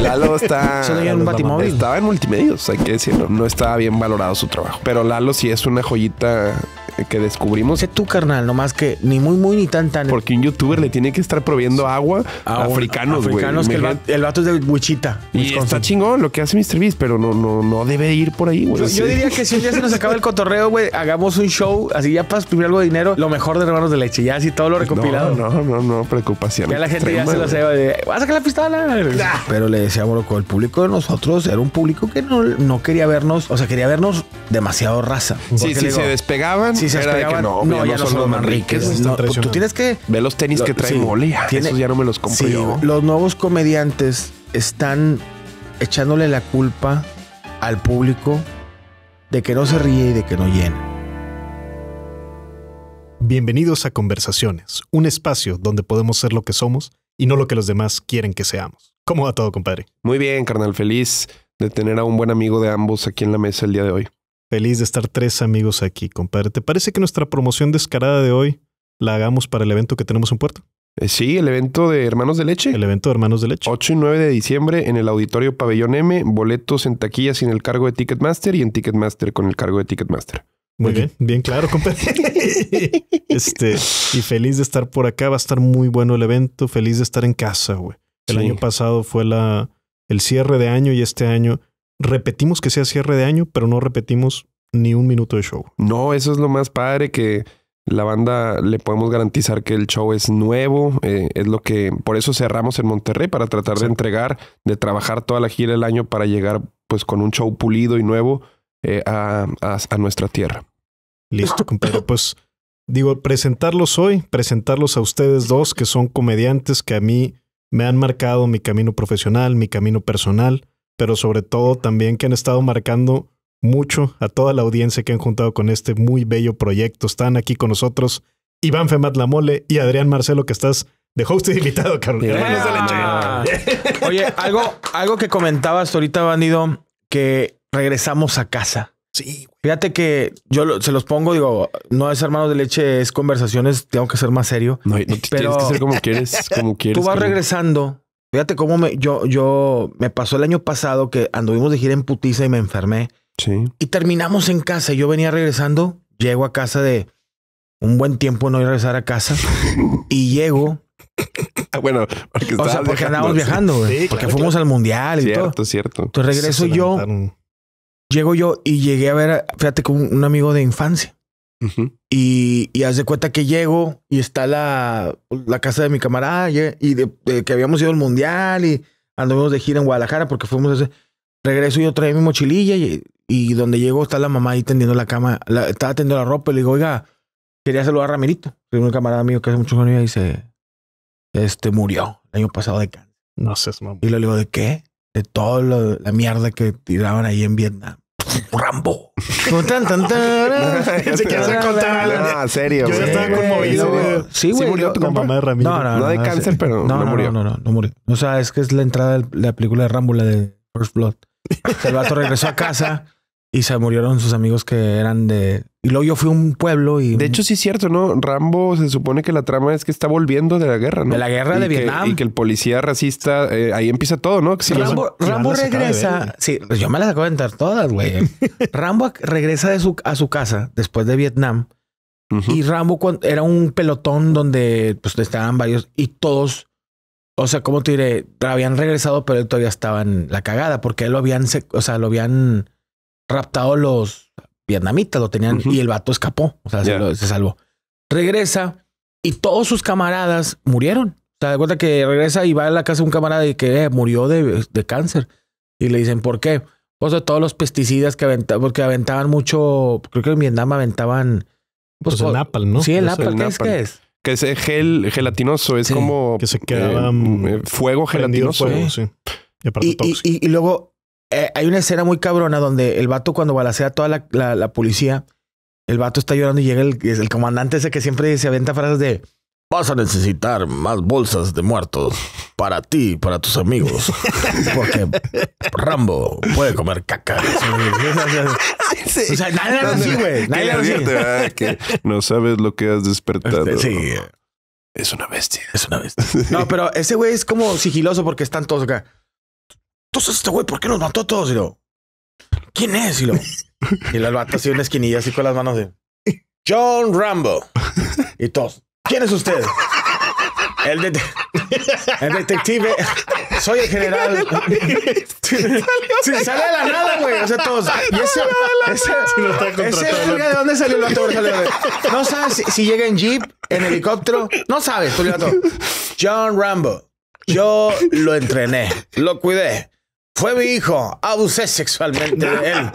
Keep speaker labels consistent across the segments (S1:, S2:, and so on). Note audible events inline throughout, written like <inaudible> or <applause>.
S1: Lalo está. <laughs> Estaba en multimedios, hay que decirlo. No estaba bien valorado su trabajo. Pero Lalo sí es una joyita que descubrimos. Sé tú, carnal, nomás que ni muy, muy, ni tan, tan. Porque un youtuber le tiene que estar proviendo agua ah, a, africanos, güey. Africanos, que el, vato es de Wichita. está chingón lo que hace MrBeast, pero no, no, no debe ir por ahí, güey. Yo, diría
S2: que si un día se nos acaba el cotorreo, güey, hagamos un show, así ya para primero algo de dinero, lo mejor de Hermanos de Leche,
S1: ya así todo lo recopilado. No, no, no, no preocupación. Ya la gente ya se lo sabe de, a sacar la pistola.
S2: Ah. Pero le decía, Moroco, el público de nosotros era un público que no, quería vernos, o sea, quería vernos demasiado raza. Sí, sí, se despegaban que no, no, ya, son los tú tienes que ver los tenis que traen, Esos ya no me los compro Los nuevos comediantes están echándole la culpa al público de que no se ríe y de que no llena. Bienvenidos a
S3: Conversaciones, un espacio donde podemos ser lo que somos y no lo que los demás quieren que seamos. ¿Cómo
S1: va todo, compadre? Muy bien, carnal, feliz de tener a un buen amigo de ambos aquí en la mesa el día de hoy.
S3: Feliz de estar tres amigos aquí, compadre. ¿Te parece que nuestra promoción descarada de hoy la
S1: hagamos para el evento que tenemos en Puerto? Eh, sí, el evento de Hermanos de Leche. El evento de Hermanos de Leche. 8 y 9 de diciembre en el Auditorio Pabellón M, boletos en taquilla sin el cargo de Ticketmaster y en Ticketmaster con el cargo de Ticketmaster.
S3: Muy bien, bien claro, compadre. <laughs>
S1: este, y
S3: feliz de estar por acá, va a estar muy bueno el evento, feliz de estar en casa, güey. El año pasado fue la, el cierre de año y este año repetimos que sea cierre de año, pero no repetimos ni un minuto de show.
S1: No, eso es lo más padre que la banda le podemos garantizar que el show es nuevo, eh, es lo que por eso cerramos en Monterrey para tratar de entregar, de trabajar toda la gira del año para llegar pues con un show pulido y nuevo eh, a, a, nuestra tierra. Listo,
S3: compadre. Pues digo, presentarlos hoy, presentarlos a ustedes dos que son comediantes que a mí me han marcado mi camino profesional, mi camino personal pero sobre todo también que han estado marcando mucho a toda la audiencia que han juntado con este muy bello proyecto. Están aquí con nosotros Iván Femat Lamole y Adrián Marcelo, que estás de host invitado, Carlos.
S2: Oye, algo, algo que comentabas ahorita, bandido, que regresamos a casa. Sí. Fíjate que yo se los pongo, digo, no es hermanos de leche, es conversaciones, tengo que ser más serio. No, no que ser como quieres, como Tú vas regresando Fíjate cómo me, yo, yo me pasó el año pasado que anduvimos de gira en putiza y me enfermé. Y terminamos en casa. Yo venía regresando, llego a casa de un buen tiempo no ir a regresar a casa
S1: <laughs> y llego. Ah, bueno, porque o viajando, porque fuimos al mundial y todo. Cierto, cierto. Entonces regreso yo,
S2: llego yo y llegué a ver, fíjate, con un amigo de infancia. Y, haz hace cuenta que llego y está la, pues, la casa de mi camarada y de, que habíamos ido al mundial y anduvimos de gira en Guadalajara porque fuimos a ese. Regreso y yo traía mi mochililla y, y, donde llego está la mamá ahí tendiendo la cama, la, estaba tendiendo la ropa y le digo, oiga, quería saludar a Ramirito, que es un camarada mío que hace mucho con y se este, murió el año pasado de cáncer. No sé, mamá. Y le digo, ¿de qué? De toda la mierda que tiraban ahí en Vietnam. Rambo. <laughs> Se quiere contar No, serio. Yo ya estaba conmovido. Sí, güey. murió tu mamá de Ramiro. No, no, no. de cáncer, pero no, murió. No, no, no, no murió. O sea, es que es la entrada de la película de Rambo, la de First Blood. <laughs> El vato regresó a casa y se murieron
S1: sus amigos que eran de. Y luego yo fui a un pueblo y. De hecho, sí es cierto, ¿no? Rambo se supone que la trama es que está volviendo de la guerra, ¿no? De la guerra de Vietnam. Y que el policía racista, eh, ahí empieza todo, ¿no? Rambo, Rambo regresa. Sí, pues yo me las acabo de entrar todas, güey. <laughs> Rambo
S2: regresa de su, a su casa después de Vietnam. Y Rambo era un pelotón donde pues estaban varios y todos o sea, ¿cómo te diré? Habían regresado, pero él todavía estaba en la cagada porque él lo habían, o sea, lo habían raptado los vietnamitas, lo tenían y el vato escapó, o sea, se, lo, salvó. Regresa y todos sus camaradas murieron. O sea, de cuenta que regresa y va a la casa de un camarada y que eh, murió de, cáncer. Y le dicen, ¿por qué? O pues sea, todos los pesticidas que aventaban, porque aventaban mucho, creo que en Vietnam aventaban... Pues, pues el Apple, ¿no? Sí, el Apple ¿qué es que es?
S1: Que es eh, gel gelatinoso, es como... Que se quedaba... Eh, fuego gelatinoso. sí.
S2: y, luego eh, hay una escena muy cabrona donde el vato cuando balacea a toda la, policía, el vato está llorando y llega el, comandante ese que siempre se aventa frases de... Vas a necesitar más bolsas de muertos para ti para tus amigos. Porque
S1: Rambo puede comer caca.
S2: <laughs> O sea, nadie güey. Ah, que
S1: no sabes lo que has despertado. Este, sí. Es una bestia. Es una bestia.
S2: No, pero ese güey es como sigiloso porque están todos acá. ¿Qué este güey? ¿Por qué nos mató a todos? Y ¿quién es? Y lo, <laughs> y la vato así una esquinilla así con las manos de John Rambo. Y todos, ¿quién es usted? El, detective. Soy el general. Se sale de la nada, güey. O sea, todos. Y ese, ¿de dónde salió el vato? No sabes si, llega en jeep, en helicóptero. No sabes, tú, John Rambo. Yo lo entrené, lo cuidé. Fue mi hijo. Abusé sexualmente él.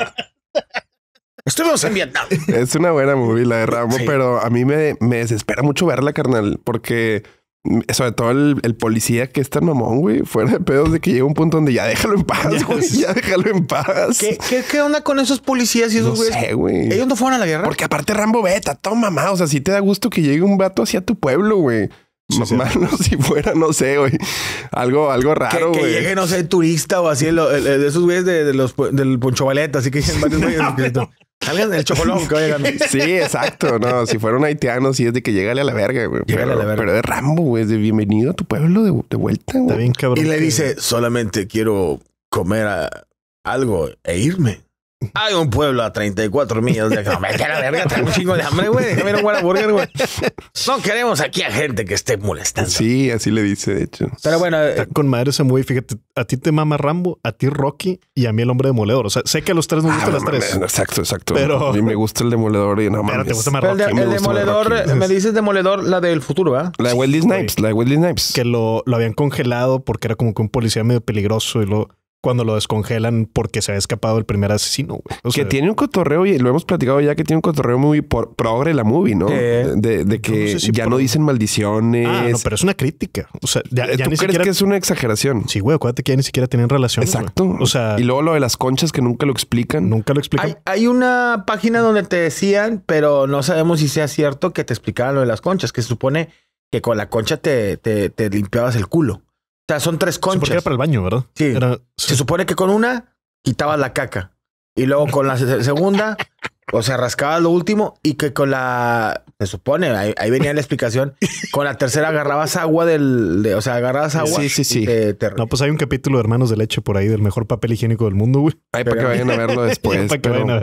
S2: Estuvimos en
S1: Vietnam. Es una buena movie la de Rambo, pero a mí me, me, desespera mucho verla, carnal, porque mm, sobre todo el, policía que está tan mamón, güey, fuera de pedos de que llega un punto donde ya déjalo en paz, güey, ya déjalo en paz.
S2: ¿Qué, onda con esos policías y esos no Sé,
S1: güey? Ellos no fueron a la guerra. Porque aparte Rambo, Beta, toma mamá, o sea, si te da gusto que llegue un vato hacia tu pueblo, güey más Mano, <laughs> si fuera, no sé, güey. Algo, algo raro, güey. Que, llegue,
S2: no sé, turista o así, de esos güeyes de, los, del Poncho Baleta, así que varios güeyes. <laughs>
S1: Salgan del chocolate <laughs> Sí, exacto. No, si fuera un haitiano, sí es de que llegale a la verga, güey. a la verga. Pero de Rambo, güey, es de bienvenido a tu pueblo de, vuelta, güey. Está bien cabrón. Y le dice, solamente
S2: quiero comer algo e irme. Hay un pueblo a 34 millas de acá. Me <laughs> la verga, tengo un chingo de hambre, güey. Déjame un güey. No queremos
S1: aquí a gente que esté molestando. Sí, así le dice, de hecho.
S3: Pero bueno. Eh, con madre se muy, fíjate, a ti te mama Rambo, a ti Rocky y a mí el hombre demoledor. O sea, sé que a los tres nos ah, gustan las tres.
S1: Exacto, exacto. Pero a mí me gusta el demoledor y nada más. Pero te gusta más Rocky. el, eh, el demoledor, me
S2: dices demoledor, la del futuro, ¿verdad?
S3: La
S1: de Wesley Snipes,
S3: la de Snipes. Que lo, lo habían congelado porque era como que un policía medio peligroso y lo cuando lo descongelan porque se ha escapado el primer asesino.
S1: O sea, que tiene un cotorreo, y lo hemos platicado ya, que tiene un cotorreo muy por, progre la movie, ¿no? de, que ya no dicen maldiciones. Ah, no, pero es una crítica. O sea, eh, ¿Tú crees que es una exageración? Sí, güey, acuérdate que ya ni siquiera tienen relación. Exacto. O sea, y luego lo de las conchas que nunca lo explican. Nunca lo explican. Hay, una
S2: página donde te decían, pero no sabemos si sea cierto que te explicaban lo de las conchas, que se supone que con la concha te, te, te limpiabas el culo. O sea, son tres conchas. porque para el baño, ¿verdad? Se supone que con una quitabas la caca. Y luego con la segunda o sea, rascabas lo último y que con la. Se supone, ahí, venía la explicación. Con la tercera agarrabas agua del. o sea, agarrabas agua. Sí, sí,
S3: sí. No, pues hay un capítulo de Hermanos de Leche por ahí del mejor papel higiénico del mundo, güey. Ahí para que vayan a verlo <laughs> después.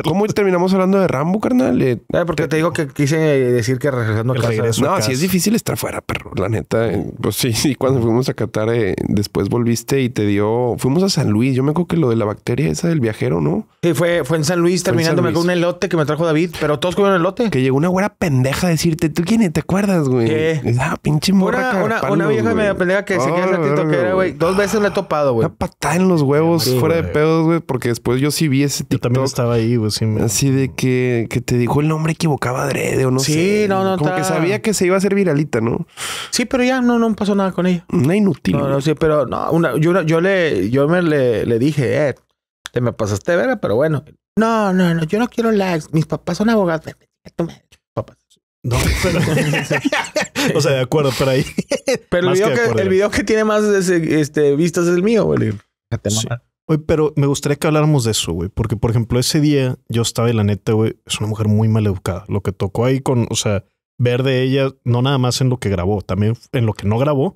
S3: ¿Cómo terminamos
S1: hablando de Rambo, carnal? Eh, eh, porque te... digo que quise decir que regresando a casa. No, sí, es difícil estar fuera, perro. La neta. Eh, pues sí, sí. Cuando fuimos a Qatar, después volviste y te dio. Fuimos a San Luis. Yo me acuerdo que lo de la bacteria esa del viajero, ¿no?
S2: Sí, fue, fue en San Luis, terminándome con un elote que me trajo David, pero todos el lote. Que llegó una
S1: güera pendeja a decirte, ¿tú quién te acuerdas, güey? ¿Qué? Ah, pinche morra. Una, una, vieja media pendeja que se ratito que era, güey. Dos veces le he topado, güey. Una patada en los huevos, fuera de pedos, güey, porque después yo sí vi ese tipo, Yo también estaba ahí, güey. así de que, te dijo el nombre equivocado adrede o no sé. Sí, no, no. Como que sabía que se iba a hacer viralita, ¿no?
S2: Sí, pero ya no, no pasó nada con ella. Una inútil. No, no, sí, pero no, yo, yo le, yo me le, dije, eh, te me pasaste vera, pero bueno, no, no, no, yo no quiero likes. Mis papás son abogados. Papás. No, pero. <laughs> o sea, de acuerdo, pero ahí. Pero el video que, tiene más este, vistas es el mío, güey.
S3: Oye, pero me gustaría que habláramos de eso, güey, porque por ejemplo, ese día yo estaba y la neta, güey, es una mujer muy mal educada. Lo que tocó ahí con, o sea, ver de ella, no nada más en lo que grabó, también en lo que no grabó,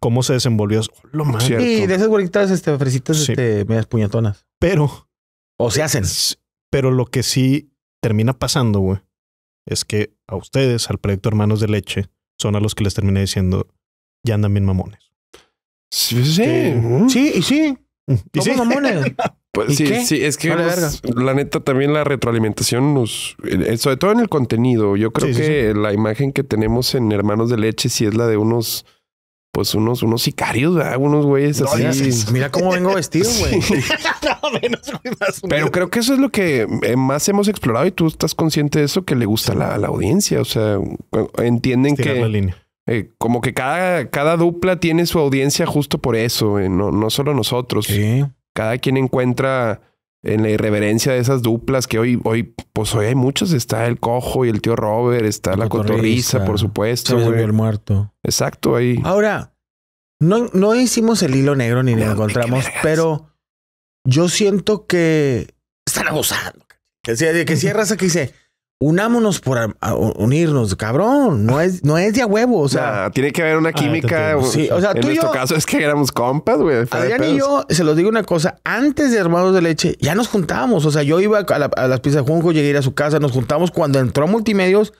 S3: cómo se desenvolvió. Oh, lo más. Y de
S2: esas bolitas, este,
S3: fresitas, este, medias puñetonas. Pero. O se hacen. Pero lo que sí termina pasando, güey, es que a ustedes, al proyecto Hermanos de Leche, son a los que les terminé diciendo, ya andan bien mamones. Sí, sí,
S2: sí, y sí. ¿Y sí? mamones? <laughs>
S1: Pues sí, sí, es que la neta también la retroalimentación nos, eh, sobre todo en el contenido, yo creo que la imagen que tenemos en Hermanos de Leche sí es la de unos pues unos, unos sicarios, unos güeyes así.
S2: Mira, cómo vengo vestido, güey.
S1: <laughs> Pero creo que eso es lo que eh, más hemos explorado y tú estás consciente de eso que le gusta a la, audiencia. O sea, entienden que. Eh, como que cada, cada dupla tiene su audiencia justo por eso, eh, no, no solo nosotros. Sí. Cada quien encuentra en la irreverencia de esas duplas que hoy, hoy, pues hoy hay muchos. Está el cojo y el tío Robert, está la cotorriza, por supuesto. el muerto. Exacto, ahí. Ahora,
S2: no, no hicimos el
S1: hilo negro ni lo encontramos,
S2: pero yo siento que están abusando. Que, que si aquí unámonos por unirnos, cabrón. No es, no es de a huevo. O sea,
S1: tiene que haber una ah, química. en nuestro caso es que éramos compas, güey. Adrián y yo,
S2: se los digo una cosa, antes de Armados de Leche ya nos juntábamos. O sea, yo iba a, las pizzas Junco, llegué a, ir a su casa, nos juntamos cuando entró Multimedios.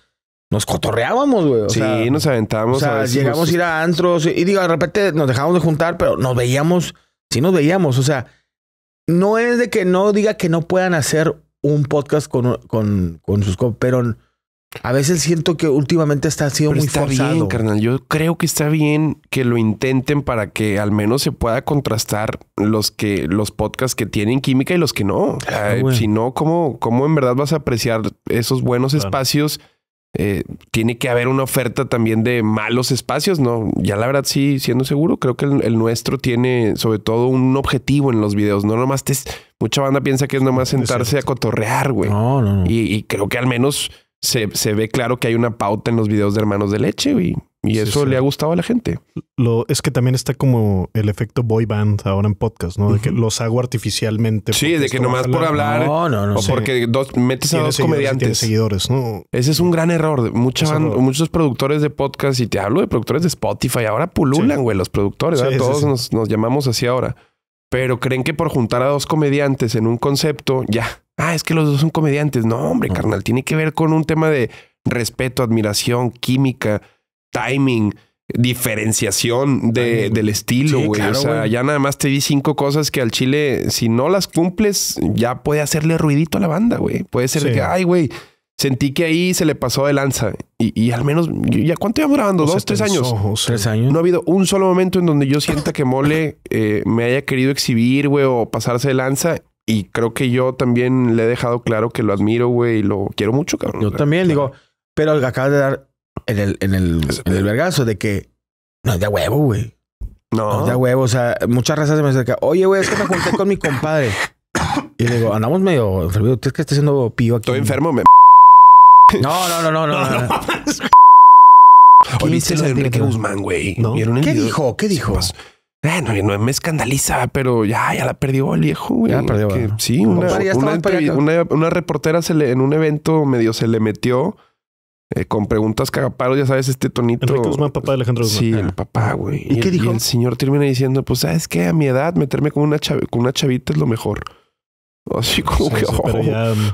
S2: Nos cotorreábamos, güey. Sí, nos aventábamos. O sea, llegamos a ir a antros y diga de repente nos dejamos de juntar, pero nos veíamos, sí nos veíamos. O sea, no es de que no diga que no puedan hacer un podcast con, con, con sus... Pero a veces siento que últimamente está haciendo sido muy está bien, carnal.
S1: Yo creo que está bien que lo intenten para que al menos se pueda contrastar los que los podcasts que tienen química y los que no. Ah, si no, ¿cómo, en verdad vas a apreciar esos buenos espacios eh, tiene que haber una oferta también de malos espacios, ¿no? Ya la verdad sí, siendo seguro, creo que el, nuestro tiene sobre todo un objetivo en los videos, no nomás te... Mucha banda piensa que es nomás sentarse a cotorrear, güey. y creo que al menos se, ve claro que hay una pauta en los videos de hermanos de leche, Y eso le ha gustado a la gente.
S3: Lo, es que también está como el efecto boy band ahora en podcast, ¿no? De que los hago artificialmente. Sí, de que nomás por hablar. O porque
S1: dos, metes a dos comediantes. Seguidores, ¿no? Ese es un gran error. muchos productores de podcast, y te hablo de productores de Spotify, ahora pululan, güey, los productores. Todos nos, nos llamamos así ahora. Pero creen que por juntar a dos comediantes en un concepto, ya, ah, es que los dos son comediantes. No, hombre, carnal, tiene que ver con un tema de respeto, admiración, química, timing, diferenciación del estilo, güey. o sea, ya nada más te di cinco cosas que al chile, si no las cumples, ya puede hacerle ruidito a la banda, güey. Puede ser que, ay, güey, sentí que ahí se le pasó de lanza. Y, al menos, ¿ya cuánto llevamos grabando? ¿Dos, tres años? Tres años. No ha habido un solo momento en donde yo sienta que Mole eh, me haya querido exhibir, güey, o pasarse de lanza. Y creo que yo también le he dejado claro que lo admiro, güey, y lo quiero mucho, cabrón. Yo también digo, pero acabas de dar en el, en el, en el vergazo
S2: de que no es de huevo, güey. No. No es de huevo. O sea, muchas razas se me acercan. Oye, güey, es que me junté con mi compadre. <coughs> Y le digo, andamos medio enfermo. ¿Tú es que estás siendo pío aquí? Estoy
S1: enfermo, me. No, no, no, no, no. no, no. de Enrique Guzmán, güey? ¿No? ¿Qué dijo? ¿Qué dijo? Pues, eh, no, me escandaliza, pero ya, ya la perdió el viejo, güey. sí, una, una, reportera se le, en un evento medio se le metió eh, con preguntas cagaparos, ya sabes, este tonito. Enrique papá de Alejandro Guzmán. Sí, el ah. papá, güey. ¿Y, qué dijo? Y el señor termina diciendo, pues, ¿sabes qué? A mi edad, meterme con una, con una chavita es lo mejor. Así como que, oh,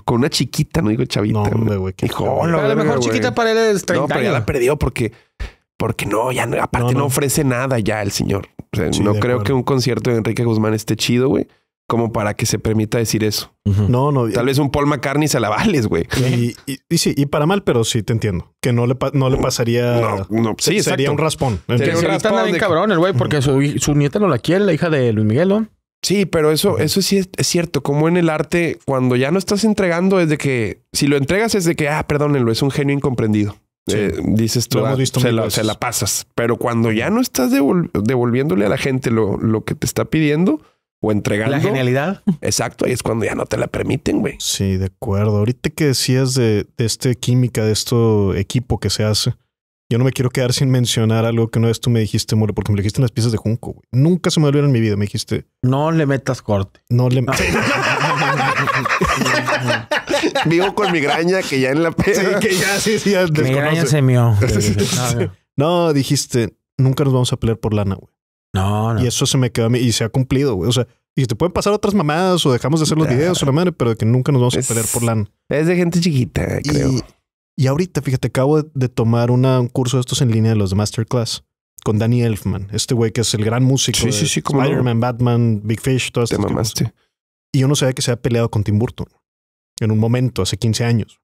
S1: con mm. una chiquita, no digo chavita. No, hombre, güey. Dijo, a lo mejor chiquita para él
S2: es 30 No, pero ya la perdió
S1: porque porque no, ya aparte no, ofrece nada ya el señor. no creo que un concierto de Enrique Guzmán esté chido, güey. Como para que se permita decir eso. No, no. Tal vez un Paul McCartney se la vales,
S3: güey. <laughs> Y, sí, y para mal, pero sí te entiendo. Que no le, no le pasaría. sí, sería un raspón. Que
S1: cabrón el güey, porque su, nieta no la quiere, la hija de Luis Miguel, Sí, pero eso, eso sí es, es, cierto. Como en el arte, cuando ya no estás entregando, es de que si lo entregas, es de que, ah, perdónenlo, es un genio incomprendido. Eh, dices tú, ah, pues, se, la, pasas. Pero cuando ya no estás devolviéndole a la gente lo, lo, que te está pidiendo o entregando. La genialidad. Exacto, ahí es cuando ya no te la permiten, güey. Sí, de
S3: acuerdo. Ahorita que decías de, de este química, de esto equipo que se hace, yo no me quiero quedar sin mencionar algo que no es tú me dijiste, More, porque me dijiste en las piezas de Junco. Güey. Nunca se me olvidó en mi vida. Me dijiste. No le
S2: metas corte. No le metas.
S1: <laughs> Vivo con migraña que ya en la peda. sí, Migraña se mió. <laughs>
S2: no,
S3: dijiste, nunca nos vamos a pelear por lana, güey. No, no. Y eso se me quedó a mí y se ha cumplido, güey. O sea, y te pueden pasar otras mamadas o dejamos de hacer los videos o la madre, pero de que nunca nos vamos a pelear por lana. Es de gente chiquita, creo. Y ahorita, fíjate, acabo de, tomar un curso de estos en línea de los de Masterclass con Danny Elfman, este güey que es el gran músico. de Spider-Man, Batman, Big Fish, todas estas Y yo no sabía que se ha peleado con Tim Burton en un momento, hace 15 años.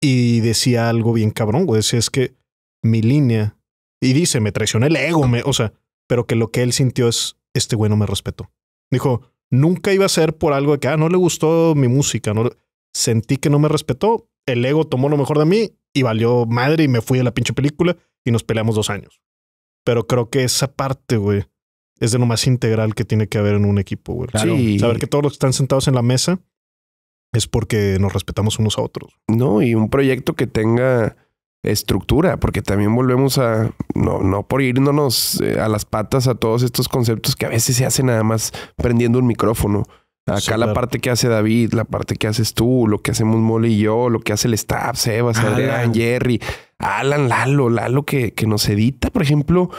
S3: Y decía algo bien cabrón, güey. Decía, es que mi línea. Y dice, me traicioné el ego, o sea, pero que lo que él sintió es, este güey no me respetó. Dijo, nunca iba a ser por algo de que, ah, no le gustó mi música. No sentí que no me respetó, el ego tomó lo mejor de mí y valió madre y me fui a la pinche película y nos peleamos dos años. Pero creo que esa parte, güey, es de lo más integral que tiene que haber en un
S1: equipo, güey. Saber que
S3: todos los que están sentados en la mesa es porque nos respetamos unos a
S1: otros. No, y un proyecto que tenga estructura, porque también volvemos a, no, no por irnos eh, a las patas a todos estos conceptos que a veces se hacen nada más prendiendo un micrófono Acá la parte que hace David, la parte que haces tú, lo que hacemos Mole y yo, lo que hace el staff, Sebas, Adrián, Jerry, Alan, Lalo, Lalo que, que nos edita, por ejemplo,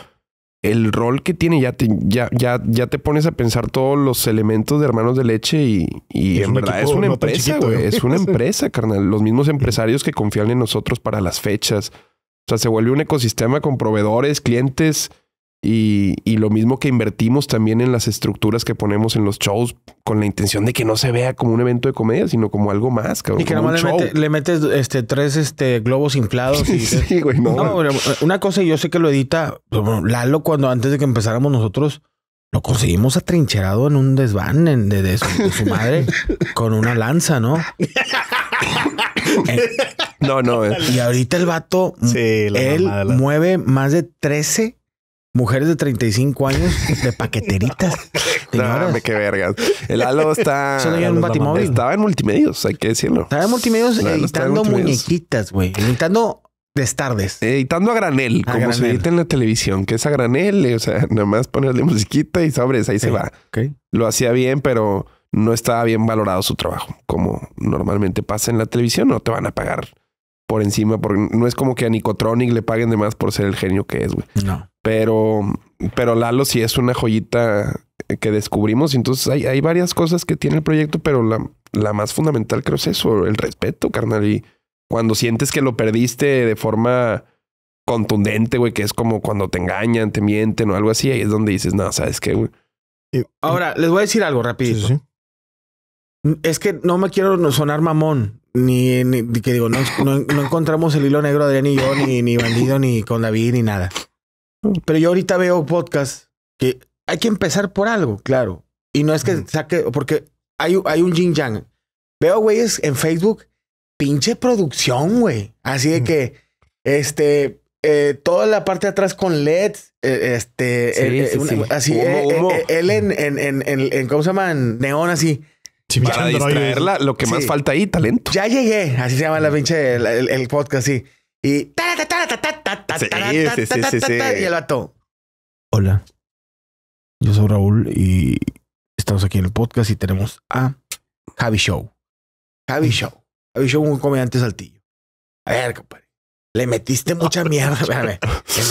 S1: el rol que tiene, ya te, ya, ya, te pones a pensar todos los elementos de hermanos de leche y, en verdad es una empresa, güey. Es una <laughs> empresa, carnal. Los mismos empresarios que confían en nosotros para las fechas. O sea, se vuelve un ecosistema con proveedores, clientes, y, lo mismo que invertimos también en las estructuras que ponemos en los shows con la intención de que no se vea como un evento de comedia, sino como algo más, Y que nomás
S2: le, metes este, tres este, globos inflados. <laughs> sí, güey, no. una cosa, y yo sé que lo edita pues, Lalo cuando antes de que empezáramos nosotros. Lo conseguimos atrincherado en un desván de, su, madre <laughs> con una lanza, ¿no?
S1: <laughs> no, no. Eh. Y
S2: ahorita el vato, él mueve más de 13 mujeres de 35 años de paqueteritas. <laughs> no, me
S1: qué vergas. El halo está. <laughs> Estaba en multimedios, hay que decirlo. Estaba en multimedios editando muñequitas,
S2: güey. Editando destardes. Editando a granel, como se edita
S1: en la televisión, que es a granel, eh, o sea, <laughs> nada más ponerle musiquita y sobres, ahí se va. Lo hacía bien, pero no estaba bien valorado su trabajo, como normalmente pasa en la televisión, no te van a pagar por encima, porque no es como que a Nicotronic le paguen de más por ser el genio que es, güey. No. Pero, pero Lalo sí es una joyita que descubrimos. Entonces hay, hay varias cosas que tiene el proyecto, pero la, la más fundamental creo es eso, el respeto, carnal. Y cuando sientes que lo perdiste de forma contundente, güey, que es como cuando te engañan, te mienten o algo así, ahí es donde dices, no, ¿sabes qué, güey?
S2: Ahora, les voy a decir algo rápido. Sí, sí. Es que no me quiero sonar mamón, ni, que digo, no, no, encontramos el hilo negro de y yo, ni, ni bandido, ni con David, ni nada. Pero yo ahorita veo podcast que hay que empezar por algo, claro. Y no es que saque, porque hay, hay un yin yang. Veo güeyes en Facebook, pinche producción, güey. Así de que, este, eh, toda la parte de atrás con LED, eh, este, eh, así, él e en, en, en, en, ¿cómo se llama? neón, así para distraerla, lo que más falta ahí, talento. Ya llegué, así se llama la pinche el, podcast, sí. Y el vato. Hola. Yo soy Raúl y estamos aquí en el podcast y tenemos a Javi Show. Javi Show. Javi Show, un comediante saltillo. A ver, compadre. Le metiste mucha <laughs> mierda. Le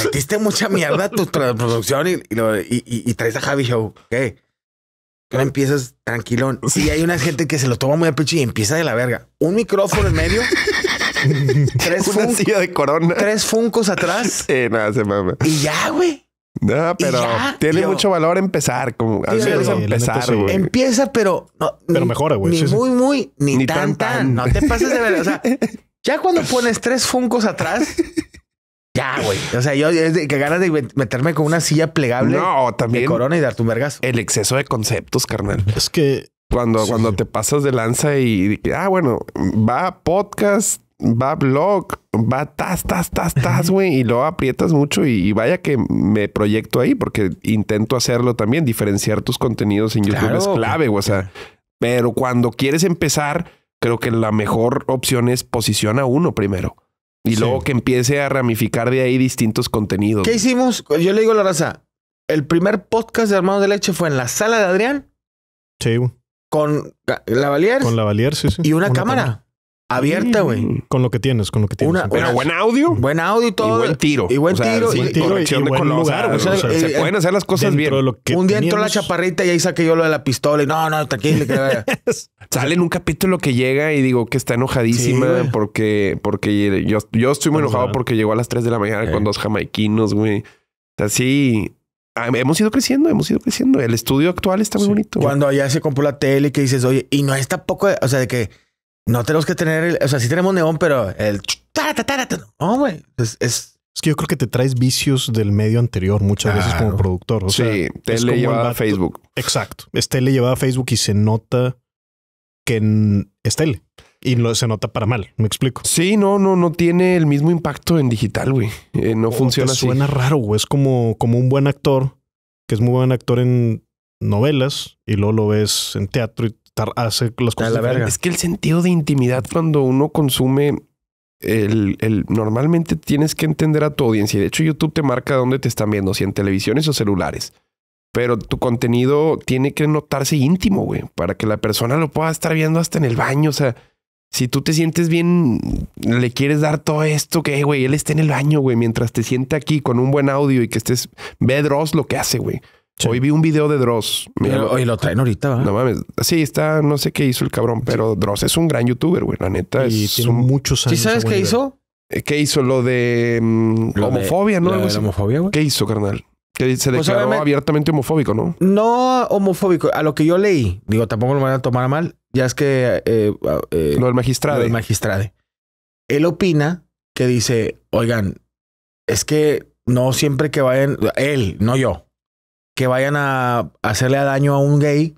S2: metiste mucha mierda a tu producción y, y, y traes a Javi Show. ¿Qué? no empiezas tranquilón. Si sí, hay una gente que se lo toma muy a pecho y empieza de la verga. Un micrófono en medio.
S1: <laughs> tres una silla de corona. Tres funcos atrás. Eh nada, se mama. Y ya, güey. No, pero tiene mucho valor empezar. Como, empezar, güey.
S2: Empieza, pero. pero mejora, güey. Ni muy, muy, ni, tanta. tan, tan, No te pases de verdad. O sea, <laughs> ya cuando pones tres funcos atrás, ya, güey. O sea, yo que ganas de meterme
S1: con una silla plegable. De corona y dar tu vergas? El exceso de conceptos, carnal. Es que. Cuando, cuando te pasas de lanza y, ah, bueno, va podcast, va blog, va tas, tas, tas, tas, güey, y lo aprietas mucho y, vaya que me proyecto ahí porque intento hacerlo también, diferenciar tus contenidos en YouTube es clave, güey, o sea, pero cuando quieres empezar, creo que la mejor opción es posiciona uno primero. Y luego que empiece a ramificar de ahí distintos contenidos. ¿Qué
S2: hicimos? Yo le digo a la raza, el primer podcast de Armados de Leche fue en la sala de Adrián. Sí. Con la Valier. Con la Valier, sí, sí. Y una, cámara abierta,
S3: güey. Mm. Con lo que tienes, con lo que tienes. Pero buen
S2: audio. Buen audio y todo. Y buen tiro. Y buen tiro. y- se pueden hacer las cosas bien. un día entró la chaparrita y ahí saqué yo lo de la pistola y no, no, tranquilo. que
S1: <laughs> Sale en un capítulo que llega y digo que está enojadísima porque, porque yo, yo estoy muy pues, enojado ah. porque llegó a las 3 de la mañana con dos jamaiquinos, güey. Así ah, hemos ido creciendo, hemos ido creciendo. El estudio actual está muy bonito.
S2: Cuando allá se compró la tele y que dices, oye, y no es tampoco, o sea, de que no tenemos que tener, el, o sea, sí tenemos neón, pero el... No, güey,
S3: es, es que yo creo que te traes vicios del medio anterior muchas veces como productor. sí, sea, tele llevaba a Facebook. Exacto. Es tele llevaba a Facebook y se nota que en tele. Y lo, se nota para mal, me explico. Sí, no, no, no tiene el mismo impacto en digital, güey.
S1: Eh, no oh, funciona así. Suena raro,
S3: güey. Es como, como un buen actor, que es muy buen actor en novelas, y luego
S1: lo ves en teatro y es que el sentido de intimidad cuando uno consume el, el, normalmente tienes que entender a tu audiencia. De hecho, YouTube te marca dónde te están viendo, si en televisiones o celulares. Pero tu contenido tiene que notarse íntimo, güey, para que la persona lo pueda estar viendo hasta en el baño. O sea, si tú te sientes bien, le quieres dar todo esto que, güey, él esté en el baño, güey, mientras te sienta aquí con un buen audio y que estés, ve lo que hace, güey. Hoy vi un video de Dross. y lo traen ahorita, No mames. Sí, está, no sé qué hizo el cabrón, pero Dross es un gran youtuber, güey. La neta y es.
S3: muchos años. ¿Sí sabes qué hizo?
S1: Eh, ¿Qué hizo? Lo de mm, homofobia, ¿no? homofobia, ¿Qué hizo, carnal? Que se pues, declaró abiertamente homofóbico, ¿no? No homofóbico. A lo que
S2: yo leí, digo, tampoco lo van a tomar mal. Ya es que. no eh, ah, el eh, lo del magistrado. El magistrado. Él opina que dice: Oigan, es que no siempre que vayan. Él, no yo que vayan a hacerle daño a un gay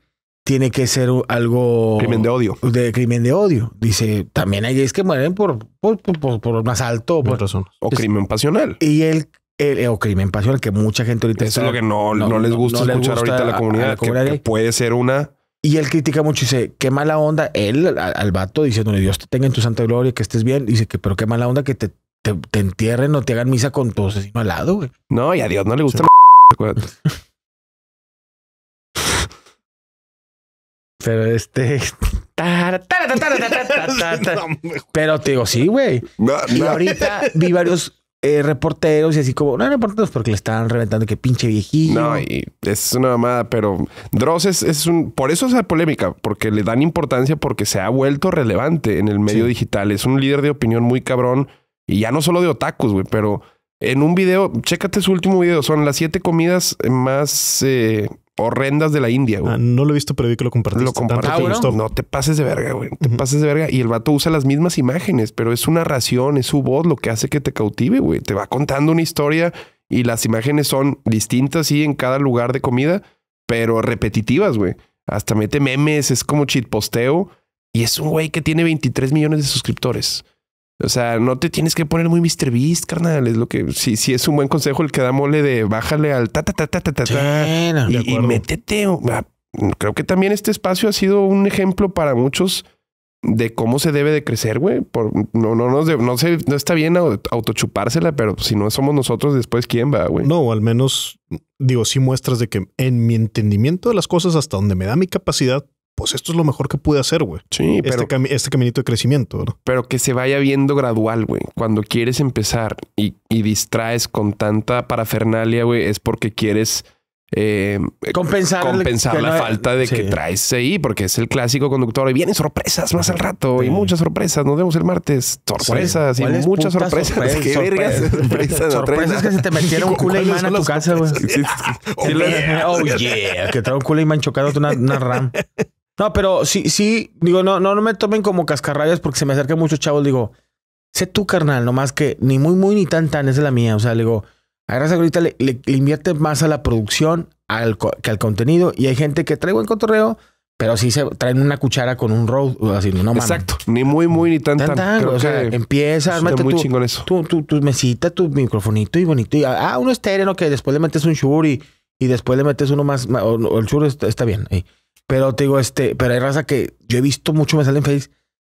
S2: tiene que ser algo... Crimen de odio. De crimen de odio. Dice, también hay gays que mueren por, por, por, asalto. Por, razón. O crimen pasional. Y él el, o crimen pasional, que mucha gente ahorita. Eso es lo que no, les gusta escuchar ahorita la comunidad, puede ser una. Y él critica mucho y dice, qué mala onda. Él al, vato diciéndole, Dios te tenga en tu santa gloria, que estés bien. Dice que, pero qué mala onda que te, te, entierren o te hagan misa con todos ese al lado, güey.
S1: No, y a Dios no le gusta. <laughs> Pero este. Pero te digo, sí, güey. Y ahorita vi varios eh, reporteros y así como, no reporteros porque le están reventando que pinche viejito No, y es una mamada, pero Dross es, es un. Por eso es la polémica, porque le dan importancia porque se ha vuelto relevante en el medio digital. Es un líder de opinión muy cabrón y ya no solo de otakus, güey, pero en un video, chécate su último video, son las siete comidas más eh, horrendas de la India, güey. Ah, no lo he visto, pero vi que lo compartiste. Lo compartiste. No te pases de verga, güey. Te pases de verga. Y el vato usa las mismas imágenes, pero es su narración, es su voz lo que hace que te cautive, güey. Te va contando una historia y las imágenes son distintas, y en cada lugar de comida, pero repetitivas, güey. Hasta mete memes, es como posteo Y es un güey que tiene 23 millones de suscriptores. O sea, no te tienes que poner muy Mr. Beast, carnal. Es lo que, si, si es un buen consejo el que da mole de bájale al ta, ta, ta, ta, ta, ta, y, métete. Ah, creo que también este espacio ha sido un ejemplo para muchos de cómo se debe de crecer, güey. Por, no, no, no, no está bien autochupársela, pero si no somos nosotros, después quién va, güey. No, al menos digo, sí muestras de que en mi entendimiento de las cosas, hasta donde me da mi
S3: capacidad, pues esto es lo mejor que pude hacer, güey. Sí, este pero, este, este, caminito de crecimiento, ¿no?
S1: Pero que se vaya viendo gradual, güey. Cuando quieres empezar y, distraes con tanta parafernalia, güey, es porque quieres eh, compensar, la, falta de que traes ahí, porque es el clásico conductor. Y vienen sorpresas más al rato y muchas sorpresas. Nos vemos el martes. Sorpresas y muchas sorpresas. <laughs> ¿Qué Sorpresas, que se te metieron un culo imán
S2: a tu casa, güey. oh, <laughs> yeah. oh, yeah. Que trae un culo imán chocado una, una RAM. No, pero sí, sí, digo, no, no, no me tomen como cascarrabias porque se me acercan muchos chavos. Digo, sé tú, carnal, nomás que ni muy, muy, ni tan, tan, esa es la mía. O sea, digo, a ahorita le, invierte más a la producción al, que al contenido. Y hay gente que trae buen cotorreo, pero sí se traen una cuchara con un road, así, no mames. Exacto,
S1: ni muy, muy, ni tan, tan. o sea, empieza, armate muy tu, chingón eso.
S2: Tu, mesita, tu microfonito y bonito. Y, ah, ah uno estéreo, que después le metes un shur y, y después le metes uno más, o, el shur está, está bien. ahí pero te digo, este, pero hay raza que yo he visto mucho, me sale en Face,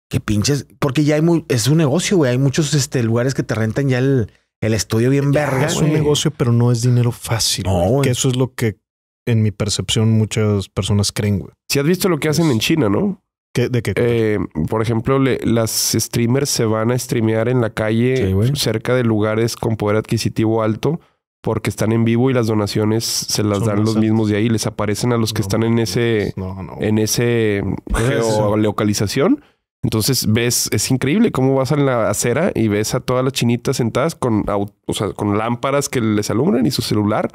S2: que pinches, porque ya hay es un negocio, güey. Hay muchos este, lugares que te rentan ya el, el estudio bien ya, verga. Es un negocio, pero
S3: no es dinero fácil. Que eso es lo que en mi percepción muchas personas creen, güey.
S1: Si has visto lo que hacen en China, ¿no? ¿De qué? Eh, por ejemplo, le, las streamers se van a streamear en la calle cerca de lugares con poder adquisitivo alto porque están en vivo y las donaciones se las dan los mismos de ahí, les aparecen a los que están en ese en ese pues geolocalización. Entonces ves, es increíble cómo vas a la acera y ves a todas las chinitas sentadas con, con lámparas que les alumbran y su celular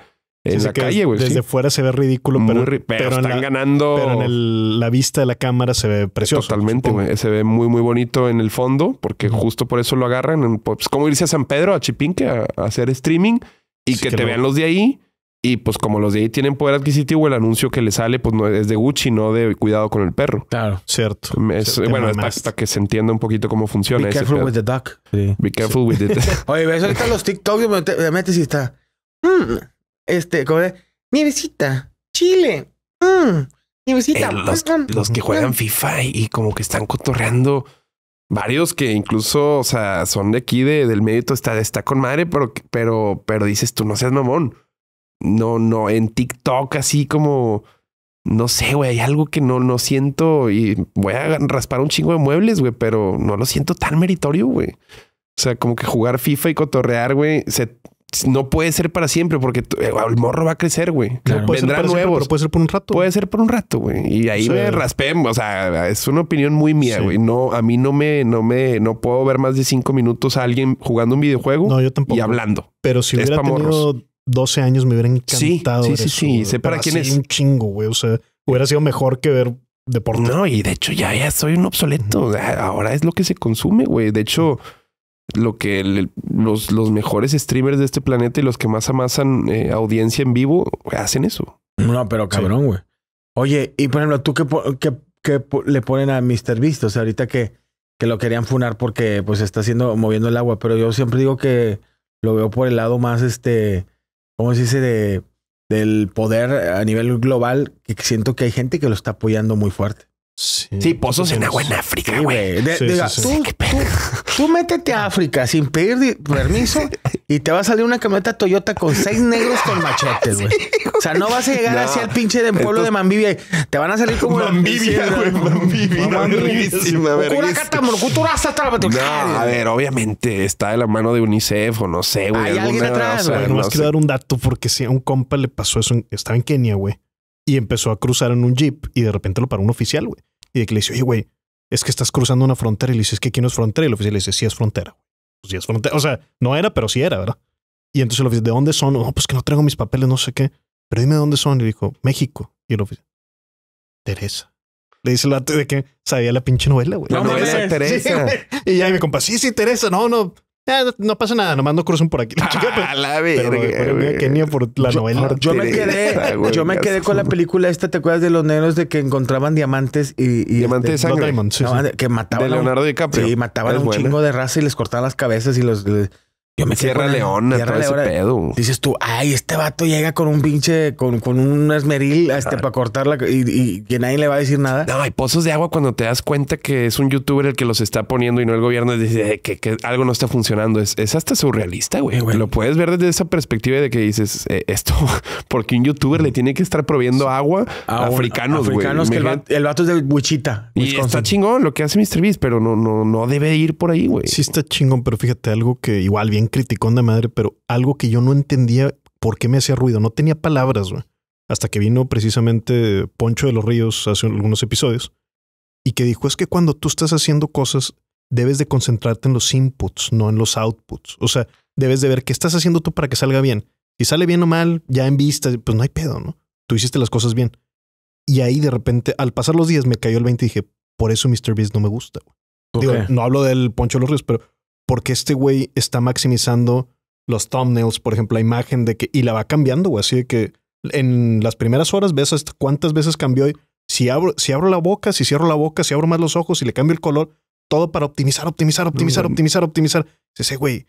S1: en la calle, güey. Desde
S3: fuera se ve ridículo, pero, están
S1: ganando. Pero en la vista de la cámara se ve precioso. Totalmente, güey. Se ve muy, muy bonito en el fondo, porque justo por eso lo agarran. pues, como irse a San Pedro, a Chipinque, a hacer streaming y que, te vean los de ahí. Y pues como los de ahí tienen poder adquisitivo, el anuncio que le sale pues no es de Gucci, no de cuidado con el perro. Claro, cierto. bueno, hasta, que se entienda un poquito cómo funciona. Be careful with the duck. Be careful with the duck. <laughs>
S2: Oye, ves ahorita los TikToks me, metes y está. Mm, este, como de chile. Mm, nievecita. Eh, mm, mm, los, que juegan
S1: FIFA y, y como que están cotorreando varios que incluso, o sea, son de aquí, del medio, está, está con madre, pero, pero, pero dices tú, no seas mamón. No, no, en TikTok así como, no sé, güey, hay algo que no, no siento y voy a raspar un chingo de muebles, güey, pero no lo siento tan meritorio, güey. O sea, como que jugar FIFA y cotorrear, güey, se, no puede ser para siempre porque eh, el morro va a crecer, güey. Vendrá nuevo. pero puede ser por un rato. Puede ser por un rato, güey. Y ahí me raspé. O sea, es una opinión muy mía, güey. No, a mí no me, no me, no puedo ver más de cinco minutos a alguien jugando un videojuego. Y hablando. Pero si hubiera tenido
S3: 12 años me hubiera encantado. Sí, sí, sí. Sé para quién es. un chingo, güey. O hubiera sido mejor que
S1: ver deporte. No, y de hecho ya, ya soy un obsoleto. Ahora es lo que se consume, güey. De hecho lo que los, los, mejores streamers de este planeta y los que más amasan eh, audiencia en vivo hacen eso.
S2: No, pero cabrón, güey. Oye, y por ejemplo, ¿tú qué, qué, qué le ponen a Mr. Beast? O sea, ahorita que, que lo querían funar porque pues está haciendo, moviendo el agua, pero yo siempre digo que lo veo por el lado más, este, ¿cómo se dice? De, del poder a nivel global, que siento que hay gente que lo está apoyando muy fuerte. Sí, pozos en agua en África, güey. Sí, tú, tú, métete a África sin pedir permiso y te va a salir una camioneta Toyota con seis negros con machetes, güey. o sea, no vas a llegar hacia el pinche de pueblo de Mambibia. Te van a salir como... Mambibia, güey. Mambibia. No, a
S1: ver, obviamente está de la mano de UNICEF o no sé, güey. Hay alguien atrás, güey. más dar
S3: un dato porque si a un compa le pasó eso, estaba en Kenia, güey. Y empezó a cruzar en un jeep y de repente lo paró un oficial, güey. Y le dice, oye, güey, es que estás cruzando una frontera. Y le dice, es que aquí no es frontera. Y el oficial le dice, sí es frontera. Pues sí es frontera. O sea, no era, pero sí era, ¿verdad? Y entonces el oficial, ¿de dónde son? No, pues que no traigo mis papeles, no sé qué. Pero dime ¿de dónde son. Y dijo, México. Y el oficial, Teresa. Le dice la de que sabía la pinche novela, güey. No, no, Teresa. y ya mi compa, sí, sí, Teresa. No, no, eh, no pasa nada, nomás no cruzan por aquí. La por la yo,
S2: novela. Ah, yo me quedé, <laughs> yo me quedé con la película esta, ¿te acuerdas de los negros de que encontraban diamantes y... diamantes este, de sangre. Que mataban... De Leonardo DiCaprio. Sí, mataban un chingo de raza y les cortaban las cabezas y los... Yo me Sierra Leona, Sierra ese pedo. Dices tú, ay, este vato llega con un pinche, con, un esmeril este, ah. para cortarla y, y, que nadie le va
S1: a decir nada. No, hay pozos de agua cuando te das cuenta que es un youtuber el que los está poniendo y no el gobierno. Dice que, que algo no está funcionando. Es, hasta surrealista, güey. Lo puedes ver desde esa perspectiva de que dices, eh, esto, <laughs> porque un youtuber le tiene que estar proviendo agua a africanos, güey. Africanos, que el vato, es de Wichita. Y está chingón lo que hace Mr. Beast, pero no, no, no debe ir por ahí, güey.
S3: Sí está chingón, pero fíjate algo que igual bien criticón de madre, pero algo que yo no entendía por qué me hacía ruido, no tenía palabras, güey. Hasta que vino precisamente Poncho de los Ríos hace algunos episodios y que dijo, es que cuando tú estás haciendo cosas, debes de concentrarte en los inputs, no en los outputs. O sea, debes de ver qué estás haciendo tú para que salga bien. Si sale bien o mal, ya en vista, pues no hay pedo, ¿no? Tú hiciste las cosas bien. Y ahí de repente, al pasar los días, me cayó el 20 y dije, por eso Mr. Beast no me gusta. no hablo del Poncho de los Ríos, pero porque este güey está maximizando los thumbnails, por ejemplo, la imagen de que, y la va cambiando, güey, así de que en las primeras horas ves cuántas veces cambió, y si abro, si abro la boca, si cierro la boca, si abro más los ojos, si le cambio el color, todo para optimizar, optimizar, optimizar, optimizar, optimizar. Ese güey,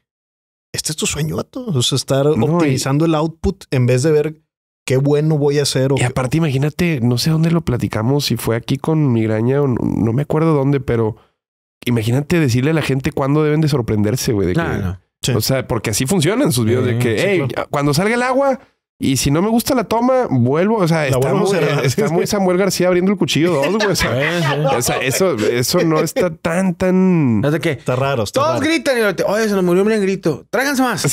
S3: este es tu sueño, vato. O sea, estar optimizando el output
S1: en vez de ver qué bueno voy a hacer. y aparte, imagínate, no sé dónde lo platicamos, si fue aquí con migraña o no me acuerdo dónde, pero imagínate decirle a la gente cuándo deben de sorprenderse, güey. De que, O sea, porque así funcionan sus videos, de que, hey, cuando salga el agua, y si no me gusta la toma, vuelvo. O sea, estamos está muy, Samuel García abriendo el cuchillo dos, güey. O sea, <laughs> <laughs> eso, eso no está tan, tan.
S2: ¿No sé qué? Está raro. Todos gritan y oye, se nos murió un gran grito. Tráiganse más.